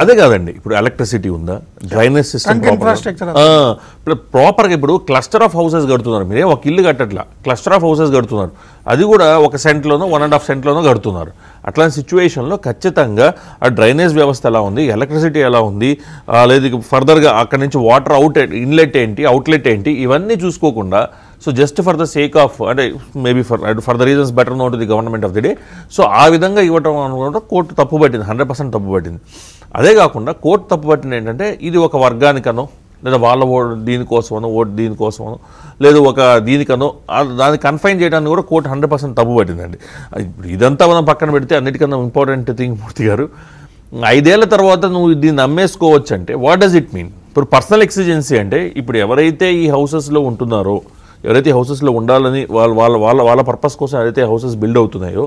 అదే కాదండి ఇప్పుడు ఎలక్ట్రిసిటీ ఉందా డ్రైనేజ్ సిస్టమ్ ఇప్పుడు ప్రాపర్గా ఇప్పుడు క్లస్టర్ ఆఫ్ హౌసెస్ కడుతున్నారు మీరే ఒక ఇల్లు కట్టట్లా క్లస్టర్ ఆఫ్ హౌసెస్ కడుతున్నారు అది కూడా ఒక సెంట్లోనో వన్ అండ్ హాఫ్ సెంట్లోనో కడుతున్నారు అట్లాంటి సిచ్యువేషన్లో ఖచ్చితంగా ఆ డ్రైనేజ్ వ్యవస్థ ఎలా ఉంది ఎలక్ట్రిసిటీ ఎలా ఉంది లేదు ఫర్దర్గా అక్కడ నుంచి వాటర్ అవుట్ ఇన్లెట్ ఏంటి అవుట్లెట్ ఏంటి ఇవన్నీ చూసుకోకుండా so just for the sake of అంటే maybe for for the reasons better known the government of the day so ఆ విధంగా ఇవ్వటం అనుకుంటే కోర్టు తప్పు పట్టింది హండ్రెడ్ పర్సెంట్ తప్పు పట్టింది అదే కాకుండా కోర్టు తప్పు పట్టింది ఏంటంటే ఇది ఒక వర్గానికనో లేదా వాళ్ళ ఓటు దీనికోసమనో ఓటు దీనికోసమనో లేదు ఒక దీనికనో దాన్ని కన్ఫైన్ చేయడానికి కూడా కోర్టు హండ్రెడ్ పర్సెంట్ తప్పు పట్టిందండి ఇదంతా మనం పక్కన పెడితే అన్నిటికన్నా ఇంపార్టెంట్ థింగ్ మూర్తి గారు ఐదేళ్ల తర్వాత నువ్వు దీన్ని అమ్మేసుకోవచ్చు అంటే వాట్ డస్ ఇట్ మీన్ ఇప్పుడు పర్సనల్ ఎక్సిజెన్సీ అంటే ఇప్పుడు ఎవరైతే ఈ హౌసెస్లో ఉంటున్నారో ఎవరైతే హౌసెస్లో ఉండాలని వాళ్ళ వాళ్ళ వాళ్ళ వాళ్ళ పర్పస్ కోసం ఏదైతే హౌసెస్ బిల్డ్ అవుతున్నాయో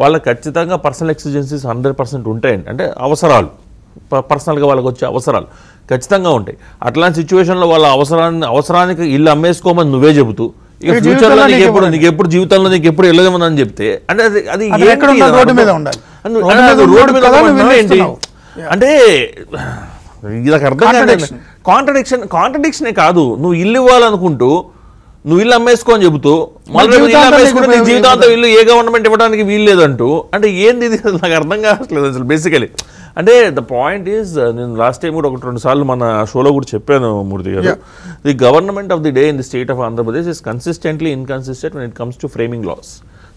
వాళ్ళకి ఖచ్చితంగా పర్సనల్ ఎక్సిజెన్సీస్ హండ్రెడ్ పర్సెంట్ ఉంటాయండి అంటే అవసరాలు పర్సనల్గా వాళ్ళకి వచ్చే అవసరాలు ఖచ్చితంగా ఉంటాయి అట్లాంటి సిచ్యువేషన్లో వాళ్ళ అవసరాన్ని అవసరానికి ఇల్లు అమ్మేసుకోమని నువ్వే చెబుతూ ఇక ఫ్యూచర్లో నీకు ఎప్పుడు నీకు ఎప్పుడు జీవితంలో నీకు ఎప్పుడు వెళ్ళదేమని చెప్తే అంటే అది అది మీద ఉండాలి మీద ఏంటి అంటే ఇది అర్థం కాదు కాంట్రడిక్షన్ కాంట్రడిక్షనే కాదు నువ్వు ఇల్లు ఇవ్వాలనుకుంటూ నువ్వు ఇల్లు అమ్మేసుకో అని చెబుతూ మళ్ళీ జీవితాంతం ఇల్లు ఏ గవర్నమెంట్ ఇవ్వడానికి వీలు లేదంటూ అంటే ఏంది ఇది నాకు అర్థం కావట్లేదు అసలు బేసికలీ అంటే ద పాయింట్ ఈజ్ నేను లాస్ట్ టైం కూడా ఒకటి రెండు సార్లు మన షోలో కూడా చెప్పాను Murthy garu the government of the day in the state of Andhra Pradesh is consistently inconsistent it comes to framing laws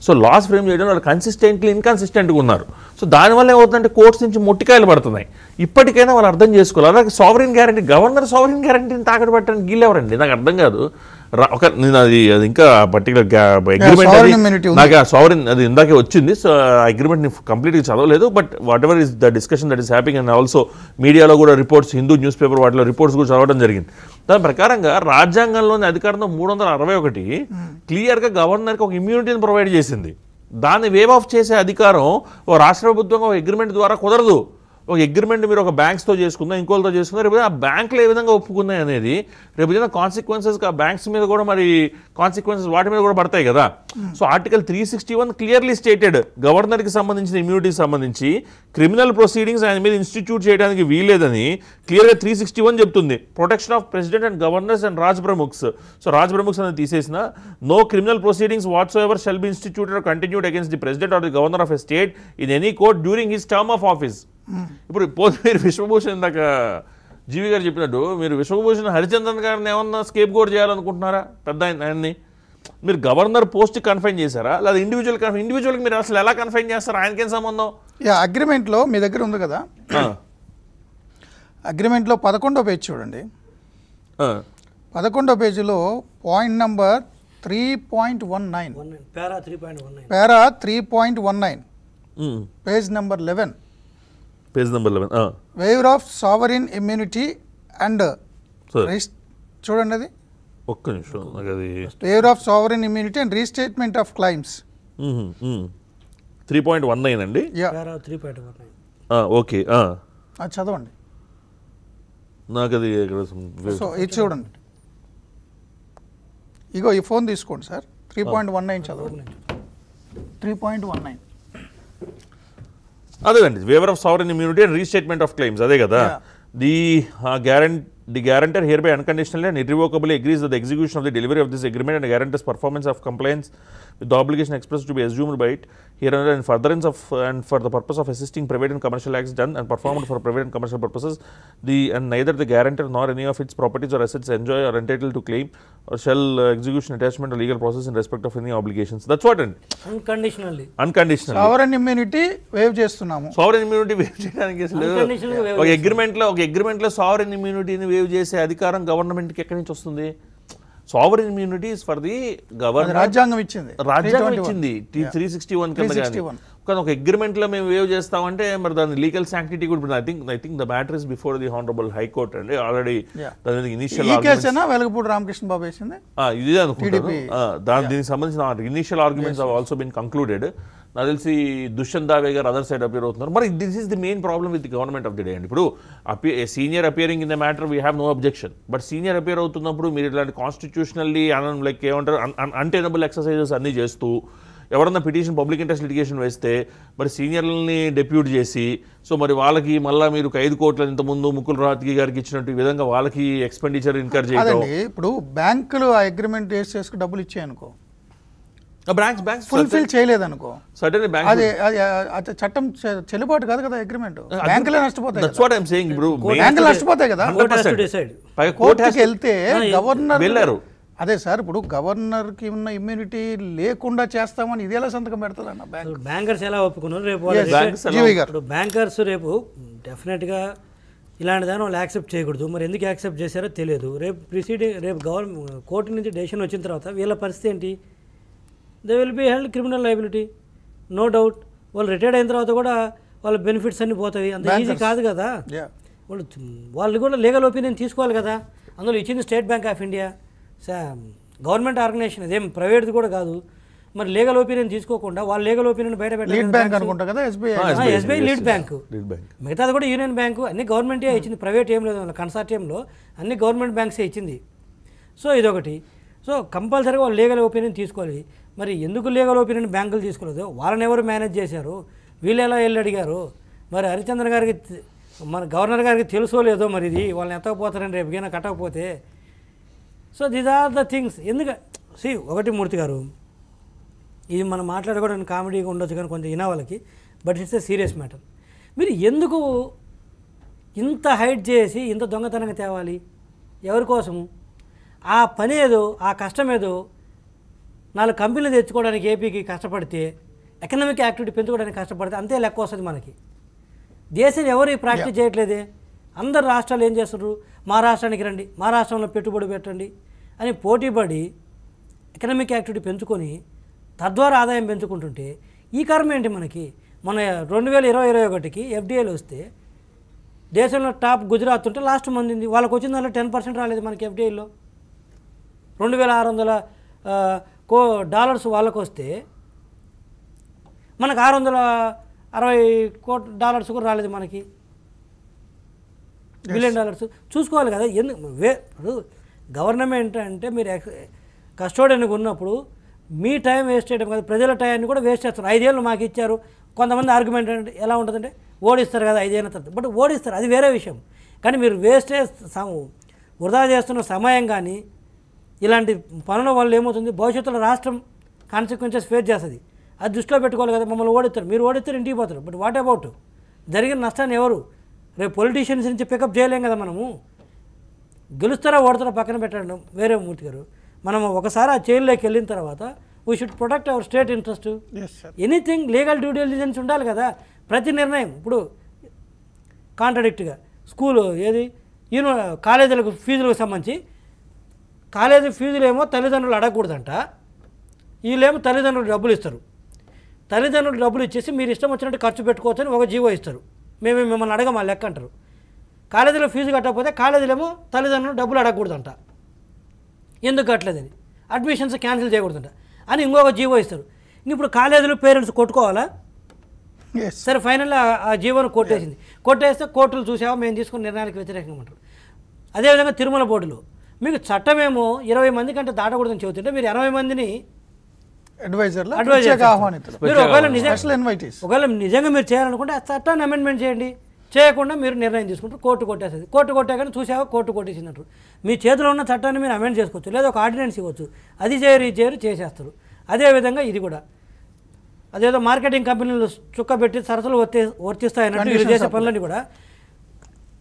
so laws frame చేయడం వాళ్ళు కన్సిస్టెంట్లీ ఇన్కన్సిస్టెంట్గా ఉన్నారు సో దానివల్ల ఏమవుతుందంటే కోర్ట్స్ నుంచి మొట్టికాయలు పడుతున్నాయి ఇప్పటికైనా వాళ్ళు అర్థం చేసుకోవాలి అలాగే సావరిన్ గ్యారంటీ గవర్నర్ సావరిన్ గ్యారంటీని తాకట పెట్టడానికి గీలేవరండి నాకు అర్థం కాదు ఒక నేను అది అది ఇంకా పర్టికులర్ అగ్రిమెంట్ నాకు ఆ సావరిన్ అది ఇందాకే వచ్చింది సో అగ్రిమెంట్ నేను కంప్లీట్గా చదవలేదు but whatever is the discussion that is happening and also మీడియాలో కూడా రిపోర్ట్స్ హిందూ న్యూస్ పేపర్ వాటిలో రిపోర్ట్స్ కూడా చదవడం జరిగింది దాని ప్రకారంగా రాజ్యాంగంలోని అధికారంలో మూడు వందల అరవై ఒకటి క్లియర్గా గవర్నర్కి ఒక ఇమ్యూనిటీని ప్రొవైడ్ చేసింది దాన్ని వేవ్ ఆఫ్ చేసే అధికారం ఓ రాష్ట్ర ప్రభుత్వం ఒక అగ్రిమెంట్ ద్వారా కుదరదు ఒక అగ్రిమెంట్ మీరు ఒక బ్యాంక్స్తో చేసుకున్నా ఇంకోళ్ళతో చేసుకుందా రేపు ఆ బ్యాంకులు ఏ విధంగా ఒప్పుకున్నాయి అనేది రేపు ఏదైనా కాన్సిక్వెన్సెస్ ఆ బ్యాంక్స్ మీద కూడా మరి కాన్సిక్వెన్సెస్ వాటి మీద కూడా పడతాయి కదా so article three sixty one clearly stated గవర్నర్కి సంబంధించిన ఇమ్యూనిటీకి సంబంధించి క్రిమినల్ ప్రొసీడింగ్స్ ఆయన మీద ఇన్స్టిట్యూట్ చేయడానికి వీలేదని క్లియర్గా త్రీ సిక్స్టీ వన్ చెప్తుంది protection of president and governors and Raj Pramukhs so Raj Pramukhs అనేది తీసేసిన no criminal proceedings whatsoever shall be instituted continued against the president or the governor of a state in any court during his term of office ఇప్పుడు పోతే మీరు విశ్వభూషణ్ దాకా జీవి గారు చెప్పినట్టు మీరు విశ్వభూషణ్ హరిచందన్ గారిని ఏమన్నా స్కేప్ గోడ్ చేయాలనుకుంటున్నారా పెద్ద ఆయన్ని మీరు గవర్నర్ పోస్ట్ కన్ఫైన్ చేశారా లేదా ఇండివిజువల్ కన్ఫైన్ ఇండివిజువల్కి మీరు అసలు ఎలా కన్ఫైన్ చేస్తారు ఆయనకేం సంబంధం అగ్రిమెంట్లో మీ దగ్గర ఉంది కదా అగ్రిమెంట్లో పదకొండో పేజ్ చూడండి పదకొండో పేజీలో point number three point one nine para three point one nine para three point one nine page number eleven page number eleven waiver of sovereign immunity and చూడండి అది ఒక్క నిమిషం నాకు అది waiver of sovereign immunity and restatement of claims three point one nine అండి three okay చదవండి నాకు అది సో ఇది చూడండి ఇగో ఈ ఫోన్ తీసుకోండి sir three point one nine చదవండి త్రీ పాయింట్ వన్ నైన్ అదేదండి waiver of waiver of sovereign immunity and restatement of claims. The guarantee the guarantor hereby unconditionally and irrevocably agrees that the execution of the delivery of this agreement and guarantors performance of compliance with the obligation expressed to be assumed by it hereunder in furtherance of and for the purpose of assisting private and commercial acts done and performed for private and commercial purposes the and neither the guarantor nor any of its properties or assets enjoy or entitled to claim or shall uh, execution attachment or legal process in respect of any obligations that's what and unconditionally unconditionally sovereign immunity waive చేస్తున్నాము sovereign immunity waive చేయడానికి అసలు ఒక agreement లో ఒక agreement లో sovereign immunity ని waive చేసే అధికారం గవర్నమెంట్ కి ఎక్కడి నుంచి వస్తుంది sovereign immunities for the governor రాజ్యాంగం ఇచ్చింది రాజ్యాంగం ఇచ్చింది త్రీ సిక్స్టీ వన్ కింద కానీ ఒక అగ్రిమెంట్ లో మేము వేవ్ చేస్తామంటే మరి దాని లీగల్ శాంక్టిటీ కూడా I think I think the matter is before the honourable high court అండి ఆల్రెడీ దాని ఇనిషియల్ వెలగపూడి రామకృష్ణ బాబు వేసింది ఇదే అనుకుంటాను దాని దీనికి సంబంధించిన initial arguments also been concluded నాకు తెలిసి దుష్యంత్ దావే గారు అదర్ సైడ్ అపేర్ అవుతున్నారు మరి this is the main problem with government of the day అండి ఇప్పుడు అపి senior appearing in the matter we have no objection but senior appear అవుతున్నప్పుడు మీరు ఇట్లాంటి కాన్స్టిట్యూషనల్లీ అన లైక్ ఏమంటారు అంటైనబుల్ ఎక్సర్సైజెస్ అన్నీ చేస్తూ ఎవరన్నా పిటిషన్ పబ్లిక్ ఇంట్రెస్ట్ లిటిగేషన్ వేస్తే మరి సీనియర్లని డెప్యూట్ చేసి సో మరి వాళ్ళకి మళ్ళీ మీరు ఐదు కోట్ల ఇంతకుముందు ముకుల్ రాత్కి గారికి ఇచ్చినట్టు ఈ విధంగా వాళ్ళకి ఎక్స్పెండిచర్ ఇన్కర్ చేయాలి ఇప్పుడు బ్యాంకులు ఆ అగ్రిమెంట్ చేసి డబ్బులు ఇచ్చాయనుకో బ్యాంక్స్ బ్యాంక్స్ ఫుల్ఫిల్ చేయలేదనుకో సడన్లీ బ్యాంక్ అది అది చట్టం చెల్లుబాటు కాదు కదా uh, అగ్రిమెంట్ బ్యాంకులే నష్టపోతాయి దట్స్ వాట్ ఐఎమ్ సేయింగ్ ఇప్పుడు బ్యాంకులు నష్టపోతాయి కదా కోర్టుకి వెళ్తే గవర్నర్ వెళ్ళారు అదే సార్ ఇప్పుడు గవర్నర్ కి ఉన్న ఇమ్యూనిటీ లేకుండా చేస్తామని ఇది ఎలా సంతకం పెడతారన్న బ్యాంక్ బ్యాంకర్స్ ఎలా ఒప్పుకున్నారు రేపు బ్యాంకర్స్ రేపు డెఫినెట్గా ఇలాంటి దాన్ని వాళ్ళు యాక్సెప్ట్ చేయకూడదు మరి ఎందుకు యాక్సెప్ట్ చేశారో తెలియదు రేపు ప్రిసీడింగ్ రేపు గవర్నమెంట్ కోర్టు నుంచి డెసిషన్ వచ్చిన తర్వాత వీళ్ళ పరిస్థితి ఏంటి they will be held criminal liability no doubt వాళ్ళు రిటైర్డ్ అయిన తర్వాత కూడా వాళ్ళ బెనిఫిట్స్ అన్నీ పోతాయి అంత ఈజీ కాదు కదా వాళ్ళు వాళ్ళు కూడా లీగల్ ఒపీనియన్ తీసుకోవాలి కదా అందులో ఇచ్చింది State Bank of India government organization అదేం ప్రైవేట్ది కూడా కాదు మరి లీగల్ ఒపీనియన్ తీసుకోకుండా వాళ్ళు లీగల్ ఒపీనియన్ బయట ఎస్బీఐ లీడ్ బ్యాంక్ మిగతాది కూడా యూనియన్ బ్యాంకు అన్ని గవర్నమెంటే hmm. ఇచ్చింది ప్రైవేట్ ఏం లేదు కన్సార్టియంలో అన్ని గవర్నమెంట్ బ్యాంక్సే ఇచ్చింది సో ఇదొకటి సో కంపల్సరీగా వాళ్ళు లీగల్ ఒపీనియన్ తీసుకోవాలి మరి ఎందుకు లీగల్ ఒపీనియన్ బ్యాంకులు తీసుకోలేదు వాళ్ళని ఎవరు మేనేజ్ చేశారు వీళ్ళు ఎలా వెళ్ళి అడిగారు మరి హరిచంద్ర గారికి మన గవర్నర్ గారికి తెలుసో లేదో మరి ఇది వాళ్ళని ఎత్తకపోతారని ఏమైనా కట్టకపోతే so these are the things ఎందుక సి ఒకటి మూర్తి గారు ఇది మనం మాట్లాడుకోవడానికి కామెడీగా ఉండొచ్చు కానీ కొంచెం వినవాళ్ళకి but it's a serious matter మీరు ఎందుకు ఇంత హైట్ చేసి ఇంత దొంగతనంగా తేవాలి ఎవరి కోసము ఆ పని ఏదో ఆ కష్టం ఏదో నాలుగు కంపెనీలు తెచ్చుకోవడానికి ఏపీకి కష్టపడితే ఎకనామిక్ యాక్టివిటీ పెంచుకోవడానికి కష్టపడితే అంతే లెక్క వస్తుంది మనకి దేశం ఎవరు ప్రాక్టీస్ చేయట్లేదే అందరు రాష్ట్రాలు ఏం చేస్తున్నారు మా రాష్ట్రానికి రండి మా రాష్ట్రంలో పెట్టుబడి పెట్టండి అని పోటీపడి ఎకనామిక్ యాక్టివిటీ పెంచుకొని తద్వారా ఆదాయం పెంచుకుంటుంటే ఈ కర్మ ఏంటి మనకి మన రెండు వేల ఇరవై ఇరవై ఒకటికి ఎఫ్డిఐలు వస్తే దేశంలో టాప్ గుజరాత్ ఉంటే లాస్ట్ ఉంది వాళ్ళకి వచ్చిన దాంట్లో టెన్ పర్సెంట్ రాలేదు మనకి ఎఫ్డిఐలో రెండు వేల ఆరు వందల కో డాలర్స్ వాళ్ళకు వస్తే మనకు ఆరు వందల అరవై కోట్ల డాలర్స్ కూడా రాలేదు మనకి బిలియన్ డాలర్స్ చూసుకోవాలి కదా ఎందుకు వే ఇప్పుడు గవర్నమెంట్ అంటే మీరు ఎక్స్ కస్టోడియన్కి ఉన్నప్పుడు మీ టైం వేస్ట్ చేయడం కదా ప్రజల టైంని కూడా వేస్ట్ చేస్తారు ఐదేళ్ళు మాకు ఇచ్చారు కొంతమంది ఆర్గ్యుమెంట్ అంటే ఎలా ఉంటుందంటే ఓడిస్తారు కదా ఐదేళ్ళ తర్వాత బట్ ఓడిస్తారు అది వేరే విషయం కానీ మీరు వేస్టే వృధా చేస్తున్న సమయం కానీ ఇలాంటి పనుల వల్ల ఏమవుతుంది భవిష్యత్తులో రాష్ట్రం కాన్సిక్వెన్సెస్ ఫేస్ చేస్తుంది అది దృష్టిలో పెట్టుకోవాలి కదా మమ్మల్ని ఓడిస్తారు మీరు ఓడిస్తారు ఇంటికి పోతారు బట్ వాట్ అబౌట్ జరిగిన నష్టాన్ని ఎవరు రేపు పొలిటీషియన్స్ నుంచి పికప్ చేయలేం కదా మనము గెలుస్తారా ఓడతారా పక్కన పెట్టండి వేరే మూర్తి గారు మనం ఒకసారి ఆ చైన్లోకి వెళ్ళిన తర్వాత we should protect our state interest anything legal due diligence ఉండాలి కదా ప్రతి నిర్ణయం ఇప్పుడు కాంట్రడిక్ట్గా స్కూలు ఏది యూనివ కాలేజీలకు ఫీజులకు సంబంధించి కాలేజీ ఫీజులేమో తల్లిదండ్రులు అడగకూడదంట వీళ్ళేమో తల్లిదండ్రులు డబ్బులు ఇస్తారు తల్లిదండ్రులు డబ్బులు ఇచ్చేసి మీరు ఇష్టం వచ్చినట్టు ఖర్చు పెట్టుకోవచ్చని ఒక జీవో ఇస్తారు మేము మిమ్మల్ని అడగమా లెక్క అంటారు కాలేజీలో ఫీజు కట్టకపోతే కాలేజీలేమో తల్లిదండ్రులు డబ్బులు అడగకూడదంట ఎందుకు కట్టలేదని అడ్మిషన్స్ క్యాన్సిల్ చేయకూడదంట అని ఇంకొక జీవో ఇస్తారు ఇప్పుడు కాలేజీలో పేరెంట్స్ కొట్టుకోవాలా సరే ఫైనల్గా ఆ జీవోను కొట్టేసింది కొట్టేస్తే కోర్టులు చూసావా మేము తీసుకున్న నిర్ణయానికి వ్యతిరేకంగా ఉంటారు అదేవిధంగా తిరుమల బోర్డులో మీకు చట్టమేమో ఇరవై మంది కంటే దాటకూడదని చెబుతుంటే మీరు ఎనభై మందిని అడ్వైజర్ మీరు ఒకవేళ నిజంగా మీరు చేయాలనుకుంటే ఆ చట్టాన్ని అమెండ్మెంట్ చేయండి చేయకుండా మీరు నిర్ణయం తీసుకుంటారు కోర్టు కొట్టేస్తుంది కోర్టు కానీ చూసాక కోర్టు కొట్టేసినట్టు మీ చేతిలో ఉన్న చట్టాన్ని మీరు అమెండ్ చేసుకోవచ్చు లేదా ఒక ఆర్డినెన్స్ ఇవ్వచ్చు అది చేయరు ఇది చేయరు చేసేస్తారు అదేవిధంగా ఇది కూడా అదేదో మార్కెటింగ్ కంపెనీలు చుక్కబెట్టి సరసలు వర్తి వర్తిస్తాయన్నట్టు చేసే పనులన్నీ కూడా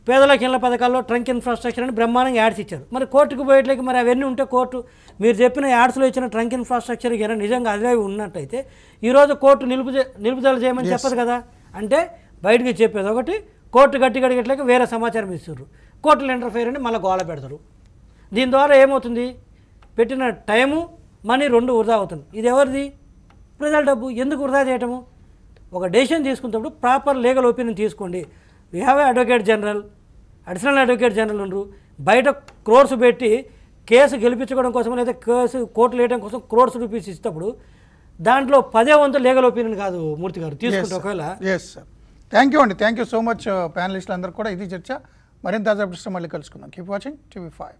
పేదలకు ఇళ్ల పథకాల్లో ట్రంక్ ఇన్ఫ్రాస్ట్రక్చర్ అని బ్రహ్మాండంగా యాడ్స్ ఇచ్చారు మరి కోర్టుకు పోయేట్లకి మరి అవన్నీ ఉంటే కోర్టు మీరు చెప్పిన యాడ్స్లో ఇచ్చిన ట్రంక్ ఇన్ఫ్రాస్ట్రక్చర్ కానీ నిజంగా అదే ఉన్నట్టయితే ఈరోజు కోర్టు నిలుపు నిలుపుదల చేయమని చెప్పదు కదా అంటే బయటకు చెప్పేది ఒకటి కోర్టు గట్టి గడిగట్లేక వేరే సమాచారం ఇస్తున్నారు కోర్టులు ఇంటర్ఫైర్ అని మళ్ళీ గోల పెడతారు దీని ద్వారా ఏమవుతుంది పెట్టిన టైము మనీ రెండు వృధా అవుతుంది ఇది ఎవరిది ప్రజల డబ్బు ఎందుకు వృధా చేయటము ఒక డెసిషన్ తీసుకున్నప్పుడు ప్రాపర్ లీగల్ ఒపీనియన్ తీసుకోండి we have advocate general additional advocate general ఉండరు బయట క్రోర్స్ పెట్టి కేసు గెలిపించుకోవడం కోసం లేదా కేసు కోర్టులు వేయడం కోసం క్రోర్స్ రూపీస్ ఇచ్చినప్పుడు దాంట్లో పదే వంతు లీగల్ ఒపీనియన్ కాదు మూర్తి గారు తీసుకుంటే ఒకవేళ ఎస్ సార్ థ్యాంక్ యూ అండి థ్యాంక్ యూ సో మచ్ ప్యానలిస్టులు అందరూ కూడా ఇది చర్చ మరింత మళ్ళీ కలుసుకుందాం కీప్ వాచింగ్ టీవీ ఫైవ్